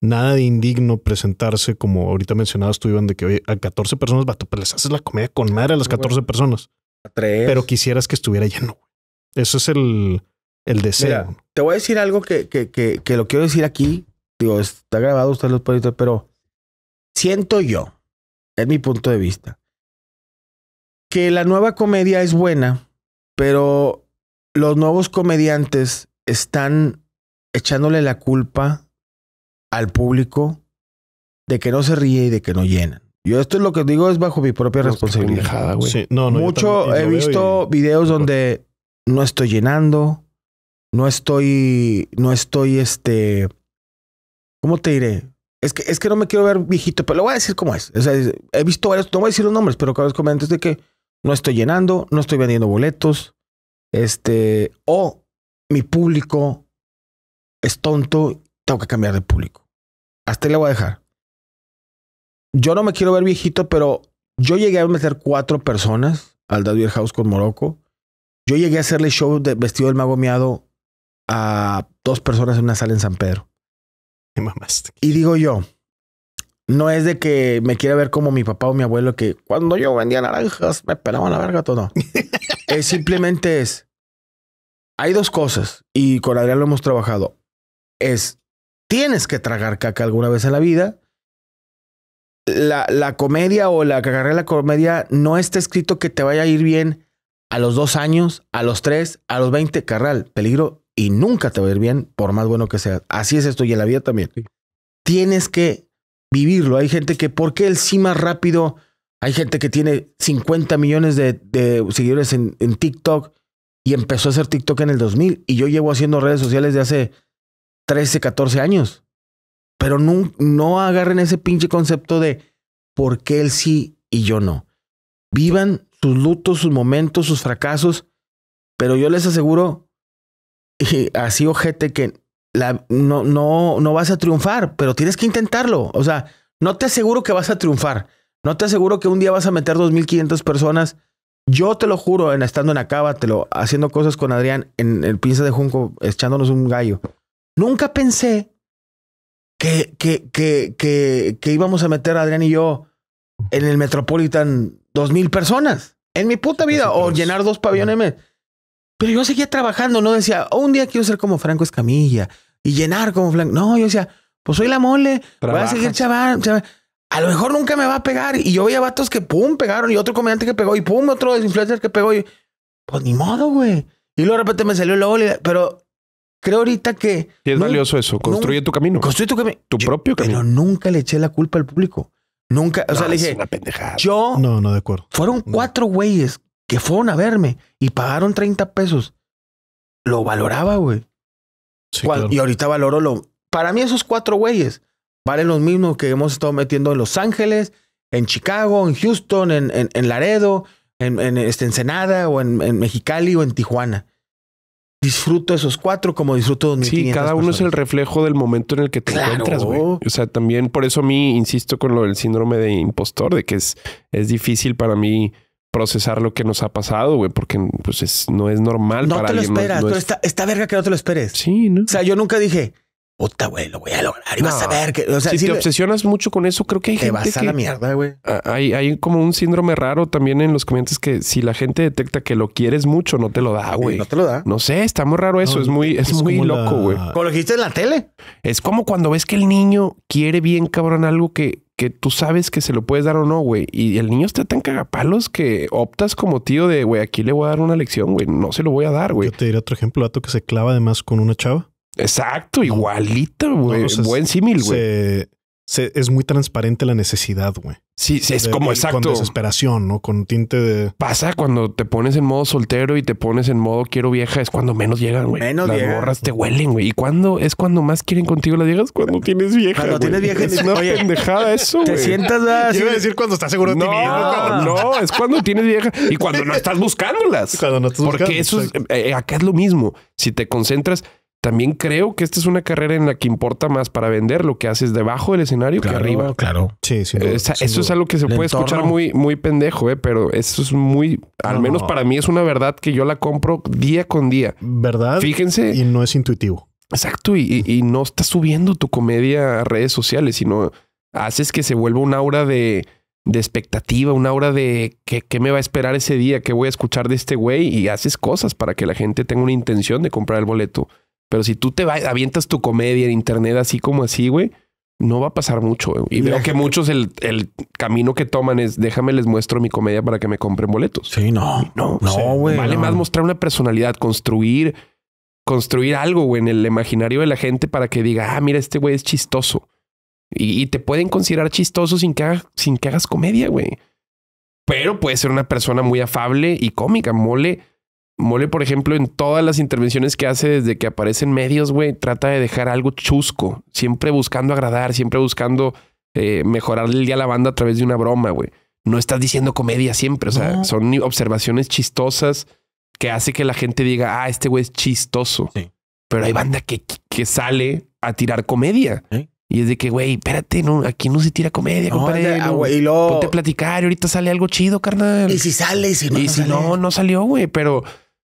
S3: nada de indigno presentarse, como ahorita mencionabas tú, de que a 14 personas, bato, pero pues, les haces la comida con madre a las 14 personas. A Pero quisieras que estuviera lleno, güey. Eso es el,
S2: deseo. te voy a decir algo que, lo quiero decir aquí. Digo, está grabado, usted los pueden pero siento yo, es mi punto de vista, que la nueva comedia es buena, pero los nuevos comediantes están echándole la culpa al público de que no se ríe y de que no llenan. Yo esto es lo que digo es bajo mi propia responsabilidad. No, no, Mucho he visto videos donde no estoy llenando, no estoy, no estoy este, ¿cómo te diré? Es que, es que no me quiero ver viejito, pero lo voy a decir cómo es. O sea, he visto varios, no voy a decir los nombres, pero cada vez de que no estoy llenando, no estoy vendiendo boletos, este, o mi público es tonto, tengo que cambiar de público. Hasta le voy a dejar. Yo no me quiero ver viejito, pero yo llegué a meter cuatro personas al David House con Morocco. Yo llegué a hacerle show de vestido del mago miado a dos personas en una sala en San Pedro. Y digo yo, no es de que me quiera ver como mi papá o mi abuelo que cuando yo vendía naranjas me pelaban la verga todo. <laughs> es simplemente es. Hay dos cosas y con Adrián lo hemos trabajado. Es tienes que tragar caca alguna vez en la vida. La, la comedia o la que de la comedia no está escrito que te vaya a ir bien a los dos años, a los tres, a los veinte, carral, peligro y nunca te va a ir bien por más bueno que sea. Así es esto y en la vida también. Tienes que vivirlo. Hay gente que, ¿por qué el sí más rápido? Hay gente que tiene 50 millones de, seguidores en, TikTok y empezó a hacer TikTok en el 2000 y yo llevo haciendo redes sociales de hace 13, 14 años. Pero no, no agarren ese pinche concepto de por qué él sí y yo no. Vivan sus lutos, sus momentos, sus fracasos, pero yo les aseguro, <laughs> y así ojete, que no, no, no vas a triunfar, pero tienes que intentarlo. O sea, no te aseguro que vas a triunfar. No te aseguro que un día vas a meter 2.500 personas. Yo te lo juro, en estando en Acaba, haciendo cosas con Adrián en el Pinza de Junco, echándonos un gallo. Nunca pensé que, que, que, que, que íbamos a meter Adrián y yo en el Metropolitan 2.000 personas. En mi puta vida. O pues llenar dos pabellones. Pero yo seguía trabajando, no decía, oh, un día quiero ser como Franco Escamilla y llenar como Franco. No, yo decía, pues soy la mole, voy a seguir chaval, chaval. A lo mejor nunca me va a pegar. Y yo veía vatos que pum, pegaron y otro comediante que pegó y pum, otro influencer que pegó y pues ni modo, güey. Y luego de repente me salió el ole, pero creo ahorita que... Y es valioso eso, construye tu
S1: camino. Construye tu camino. Tu propio camino.
S2: Pero nunca le eché la culpa al público. Nunca, o sea, le dije, yo, no, no, de acuerdo. Fueron cuatro güeyes que fueron a verme y pagaron 30 pesos, lo valoraba, güey. Y ahorita valoro lo. Para mí, esos cuatro güeyes valen los mismos que hemos estado metiendo en Los Ángeles, en Chicago, en Houston, en, en, Laredo, en, en este, Ensenada, o en, en Mexicali, o en Tijuana disfruto esos cuatro como disfruto 2500 Sí, cada uno es el
S1: reflejo del momento en el que te encuentras, güey. O sea, también por eso a mí insisto con lo del síndrome de impostor, de que es, es difícil para mí procesar lo que nos ha pasado, güey, porque pues es, no es normal. No te lo esperas, no,
S2: está, verga que no te lo esperes. Sí, ¿no? O sea, yo nunca dije, puta,
S1: güey, lo voy a lograr y vas a ver que, si, te obsesionas mucho con eso, creo que hay te vas a la mierda, güey. Hay, como un síndrome raro también en los comentarios que si la gente detecta que lo quieres mucho, no te lo da, güey. No te lo da. No sé, está muy raro eso. es muy, es, muy loco, güey. lo dijiste en la tele. Es como cuando ves que el niño quiere bien, cabrón, algo que que tú sabes que se lo puedes dar o no, güey. Y el niño está tan cagapalos que optas como tío de, güey, aquí le voy a dar una lección, güey. No se lo voy a dar, güey. Yo te diré otro ejemplo, dato que se clava además con una chava. Exacto, igualita, güey. Buen símil,
S3: güey. se, es muy transparente la necesidad, güey. Sí, sí es como exacto. Con desesperación, ¿no? Con
S1: tinte de. Pasa cuando te pones en modo soltero y te pones en modo quiero vieja, es cuando menos llegan, güey. Menos Las llegan. te huelen, güey. Y cuando es cuando más quieren contigo las llegas, cuando tienes vieja. Cuando tienes vieja, es una pendejada eso. Te sientas así. Quiero decir cuando estás seguro de ti mismo. No, no, es cuando tienes vieja y cuando no estás buscándolas. <laughs> Cuando no estás Porque eso es, eh, acá es lo mismo. Si te concentras, también creo que esta es una carrera en la que importa más para vender lo que haces debajo del escenario que arriba. Claro, sí, Eso es algo que se puede escuchar muy, muy pendejo, eh, pero eso es muy, al menos para mí es una verdad que yo la compro día con día. ¿Verdad? Fíjense. Y no es intuitivo. Exacto, y, no estás subiendo tu comedia a redes sociales, sino haces que se vuelva un aura de, expectativa, una aura de qué, me va a esperar ese día, qué voy a escuchar de este güey, y haces cosas para que la gente tenga una intención de comprar el boleto. Pero si tú te avientas tu comedia en internet así como así, güey, no va a pasar mucho. Y, veo que muchos el, el, camino que toman es déjame les muestro mi comedia para que me compren boletos. Sí, no. No, no, güey. Vale más mostrar una personalidad, construir, construir algo, güey, en el imaginario de la gente para que diga, ah, mira, este güey es chistoso. Y, te pueden considerar chistoso sin que, sin que hagas comedia, güey. Pero puede ser una persona muy afable y cómica, mole Mole, por ejemplo, en todas las intervenciones que hace desde que aparecen medios, güey, trata de dejar algo chusco, siempre buscando agradar, siempre buscando eh, mejorar el día a la banda a través de una broma, güey. No estás diciendo comedia siempre, o sea, son observaciones chistosas que hace que la gente diga, ah, este güey es chistoso. Pero hay banda que, que sale a tirar comedia. Y es de que, güey, espérate, no, aquí no se tira comedia, compadre. Ah, no, güey lo... Ponte a platicar y ahorita sale algo chido, carnal. Y si sale, y si no. Y si no, no salió, güey, pero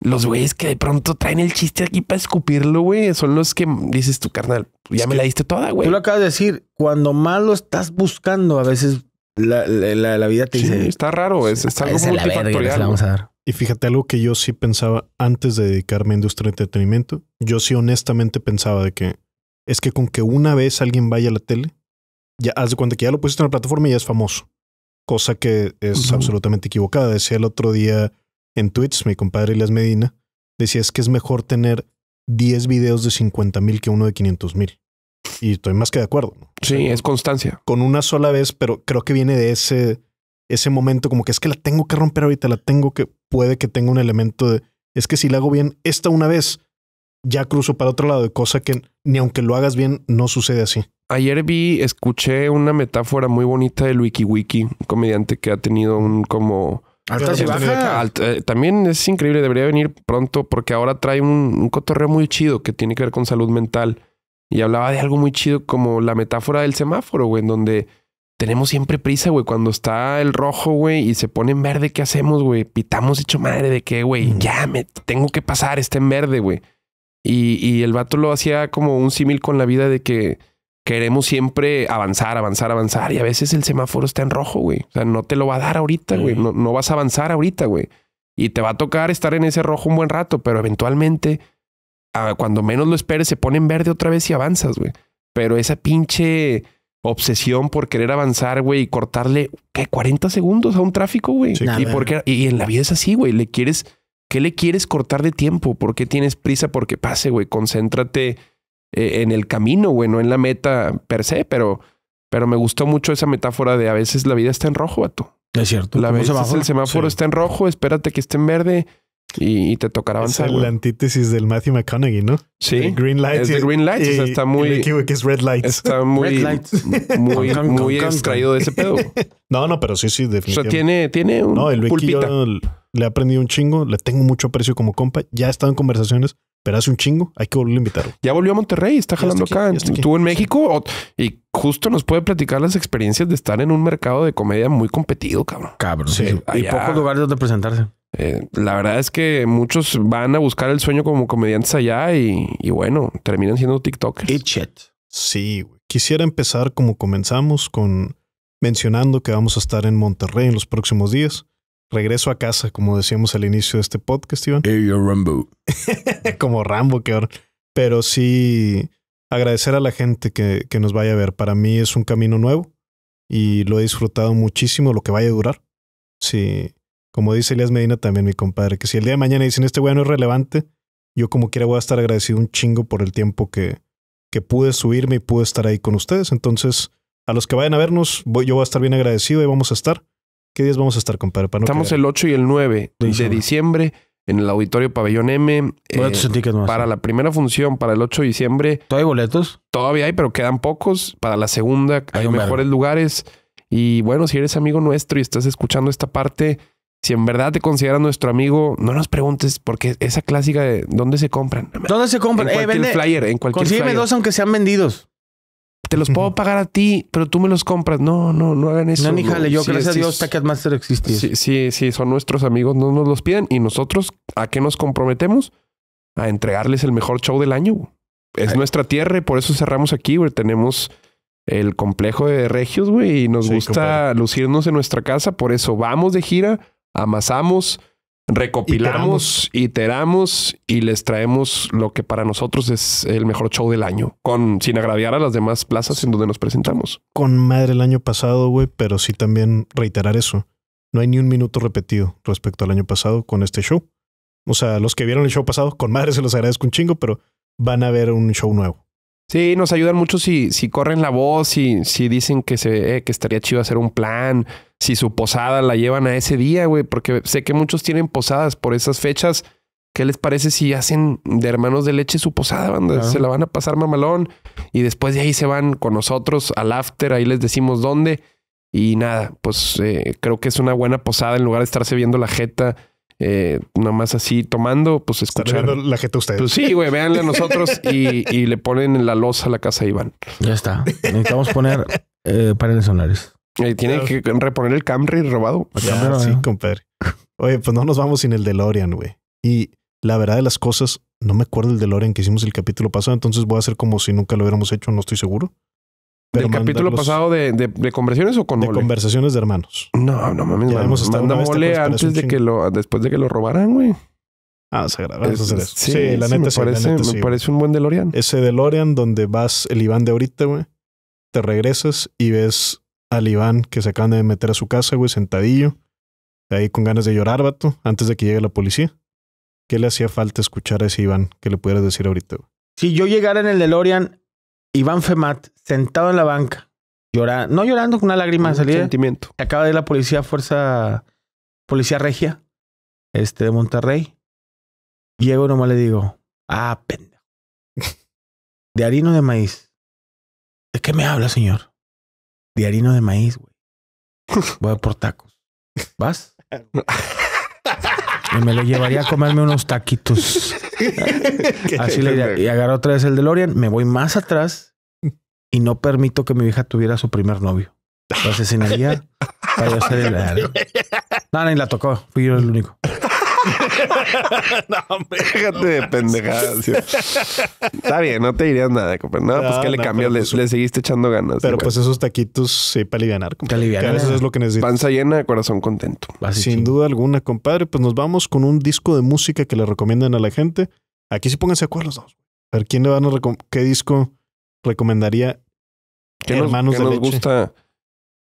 S1: los güeyes que de pronto traen el chiste aquí para escupirlo, güey, son los que dices tu carnal, pues ya me la diste toda, güey. Tú lo
S2: acabas de decir, cuando
S1: más lo estás buscando, a veces la, vida te dice. Está raro, es, está
S2: algo multifactorial.
S3: Y fíjate algo que yo sí pensaba antes de dedicarme a industria de entretenimiento. Yo sí honestamente pensaba de que es que con que una vez alguien vaya a la tele, ya haz de cuenta que ya lo pusiste en la plataforma y ya es famoso. Cosa que es absolutamente equivocada. Decía el otro día en Twitch, mi compadre Las Medina, decía es que es mejor tener 10 videos de 50 mil que uno de 500 mil. Y estoy más que de acuerdo. Sí, es constancia. Con una sola vez, pero creo que viene de ese, ese momento como que es que la tengo que romper ahorita, la tengo que, puede que tenga un elemento de, es que si la hago bien esta una vez, ya cruzo para otro lado, de cosa que ni aunque lo hagas bien, no sucede así.
S1: Ayer vi, escuché una metáfora muy bonita del Wiki, un comediante que ha tenido un como eh, también es increíble, debería venir pronto porque ahora trae un, cotorreo muy chido que tiene que ver con salud mental. Y hablaba de algo muy chido como la metáfora del semáforo, güey, en donde tenemos siempre prisa, güey. Cuando está el rojo, güey, y se pone en verde, ¿qué hacemos, güey? Pitamos dicho madre de qué, güey. Ya me tengo que pasar, está en verde, güey. Y, y el vato lo hacía como un símil con la vida de que queremos siempre avanzar, avanzar, avanzar. Y a veces el semáforo está en rojo, güey. O sea, no te lo va a dar ahorita, güey. No, vas a avanzar ahorita, güey. Y te va a tocar estar en ese rojo un buen rato, pero eventualmente, ah, cuando menos lo esperes, se pone en verde otra vez y avanzas, güey. Pero esa pinche obsesión por querer avanzar, güey, y cortarle, ¿qué? 40 segundos a un tráfico, güey. y, y en la vida es así, güey. Le quieres, ¿qué le quieres cortar de tiempo? ¿Por qué tienes prisa? Porque pase, güey. Concéntrate eh, en el camino, güey, no en la meta per se, pero, pero me gustó mucho esa metáfora de a veces la vida está en rojo, a tú.
S2: Es cierto. La veces el semáforo
S1: está en rojo, espérate que esté en verde y, te tocará avanzar. Es la
S3: antítesis del Matthew McConaughey, ¿no? Sí. green light. Es de green light. o sea, está muy. que es red light. Está muy. Muy, muy extraído
S1: de ese pedo. <laughs>
S3: no, no, pero sí, sí, definitivamente. O sea, tiene,
S1: tiene un. No, el Vicky
S3: le ha aprendido un chingo, le tengo mucho aprecio como compa. Ya he estado en conversaciones pero hace un chingo, hay que volver a invitarlo.
S1: Ya volvió a Monterrey, está jalando acá. Estuvo en México y justo nos puede platicar las experiencias de estar en un mercado de comedia muy competido, cabrón. Cabrón. Sí. pocos lugares donde presentarse. Eh, la verdad es que muchos van a buscar el sueño como comediantes allá y, bueno, terminan siendo TikTokers. shit.
S3: Sí, quisiera empezar como comenzamos con mencionando que vamos a estar en Monterrey en los próximos días. Regreso a casa, como decíamos al inicio de este podcast, Iván. Hey, <laughs> como Rambo, que Pero sí agradecer a la gente que, que nos vaya a ver. Para mí es un camino nuevo y lo he disfrutado muchísimo, lo que vaya a durar. Sí, como dice Elias Medina también, mi compadre, que si el día de mañana dicen este güey no es relevante, yo como quiera voy a estar agradecido un chingo por el tiempo que, que pude subirme y pude estar ahí con ustedes. Entonces, a los que vayan a vernos, yo voy a estar bien agradecido y vamos a estar. ¿Qué días vamos a estar, compadre? Estamos
S1: el 8 y el 9 de diciembre en el Auditorio Pabellón M. Eh, para la primera función, para el 8 de diciembre. ¿Todavía hay boletos? Todavía hay, pero quedan pocos. Para la segunda hay, mejores lugares. Y bueno, si eres amigo nuestro y estás escuchando esta parte, si en verdad te consideras nuestro amigo, no nos preguntes porque esa clásica de dónde se compran. ¿Dónde se compran? En eh, flyer, en cualquier consígueme dos aunque sean vendidos te los puedo pagar a ti, pero tú me los compras. No, no, no hagan eso. No, ni jale, yo gracias a Dios Ticketmaster existe. Sí, sí, sí, son nuestros amigos, no nos los piden. Y nosotros, ¿a qué nos comprometemos? A entregarles el mejor show del año. Es nuestra tierra y por eso cerramos aquí, güey. Tenemos el complejo de Regios, güey, y nos gusta lucirnos en nuestra casa. Por eso vamos de gira, amasamos Recopilamos, iteramos. y les traemos lo que para nosotros es el mejor show del año, con sin agraviar a las demás plazas en donde nos presentamos.
S3: Con madre el año pasado, güey, pero sí también reiterar eso. No hay ni un minuto repetido respecto al año pasado con este show. O sea, los que vieron el show pasado, con madre se los agradezco un chingo, pero van a ver un show nuevo.
S1: Sí, nos ayudan mucho si, si corren la voz, si, si dicen que, se, eh, que estaría chido hacer un plan, si su posada la llevan a ese día, güey, porque sé que muchos tienen posadas por esas fechas. ¿Qué les parece si hacen de hermanos de leche su posada, Se la van a pasar mamalón y después de ahí se van con nosotros al after, ahí les decimos dónde. Y nada, pues eh, creo que es una buena posada en lugar de estarse viendo la jeta. Eh, nomás así tomando, pues escuchar. la
S3: jeta ustedes. Pues sí, güey, véanle a <laughs> nosotros
S1: y, le ponen la losa a la casa de Iván. Ya está.
S2: Necesitamos poner eh, paneles
S1: tiene que reponer el Camry robado. sí, compadre.
S3: Oye, pues no nos vamos sin el DeLorean, güey. Y la verdad de las cosas, no me acuerdo el DeLorean que hicimos el capítulo pasado, entonces voy a hacer como si nunca lo hubiéramos hecho, no estoy seguro.
S1: ¿El capítulo pasado de, de, conversiones o con De conversaciones de hermanos. No, no mames. Ya hemos estado antes de que lo, después de que lo robaran, güey. Ah, se graba. Sí, la, neta, se sí me
S3: parece, un buen DeLorean. Ese DeLorean donde vas el Iván de ahorita, güey. Te regresas y ves al Iván que se acaban de meter a su casa, güey, sentadillo, ahí con ganas de llorar, vato, antes de que llegue la policía. ¿Qué le hacía falta escuchar a ese Iván que le pudieras decir
S2: ahorita? Güey? Si yo llegara en el DeLorean, Iván Femat, sentado en la banca, llorando, no llorando con una lágrima de salida. Sentimiento. Acaba de ir la policía, fuerza, policía regia, este, de Monterrey. Llego nomás le digo, ah, pendejo. <laughs> ¿De harina de maíz? ¿De qué me habla, señor? de de maíz, güey. <laughs> Voy a por tacos. ¿Vas? <laughs> Y me lo llevaría a comerme unos taquitos.
S3: <laughs> Así le diría.
S2: Y agarro otra vez el de Lorian. me voy más atrás y no permito que mi hija tuviera su primer novio. Lo asesinaría para yo el... ni la tocó. Fui yo el único.
S1: <laughs> no, hombre, Déjate de pendejadas. Está bien, no te dirías nada, compadre. No, pues que le cambió, pues- le, seguiste echando ganas. Pero pues esos
S3: taquitos sí para aliviar, Para aliviar. Eso es lo que necesitas. Panza
S1: llena, corazón contento. Sin
S3: duda alguna, compadre. Pues nos vamos con un disco de música que le recomiendan a la gente. Aquí sí pónganse de acuerdo los dos. A ver, ¿quién le van a qué disco recomendaría? ¿Qué Hermanos nos, de nos
S1: gusta?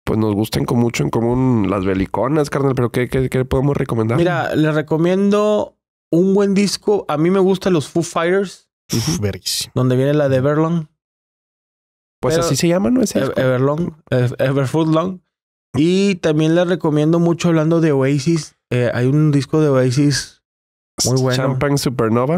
S1: pues nos gustan con mucho en común las beliconas, carnal, pero ¿qué, qué, qué podemos recomendar? Mira,
S2: le recomiendo
S1: un buen disco. A mí me gustan los Foo Fighters.
S2: Uf, verísimo. Donde viene la de Everlong. Pues así se llama, ¿no? es eso? Everlong, Long. Y también le recomiendo mucho hablando de Oasis.
S1: Eh, hay un disco de Oasis muy bueno. Champagne Supernova.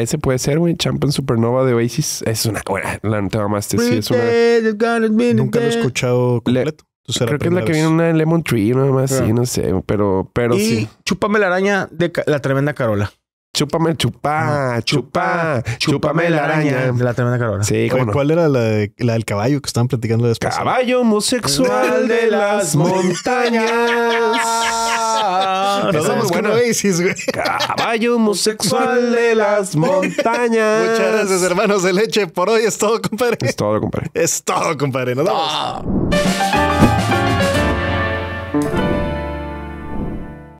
S1: Ese puede ser, güey. Champion Supernova de Oasis. Es una. Bueno, la te mamaste. Sí, es
S2: una. Nunca lo he
S1: escuchado completo. Creo que es la que viene una Lemon Tree, nada más. Sí, ah. no sé. Pero, pero y sí.
S2: Chúpame la araña de la tremenda Carola. Chúpame, chupa,
S3: chupá, chúpame la araña. De
S2: la tremenda Carola. Sí,
S3: ¿cómo ¿Cuál era la, del caballo que estaban platicando
S1: después? Caballo homosexual de las montañas. no, somos con Oasis, güey. Caballo homosexual de las
S3: montañas. Muchas gracias, hermanos de leche. Por hoy es todo, compadre. Es todo, compadre. Es todo, compadre. Nos
S2: vemos. Ah.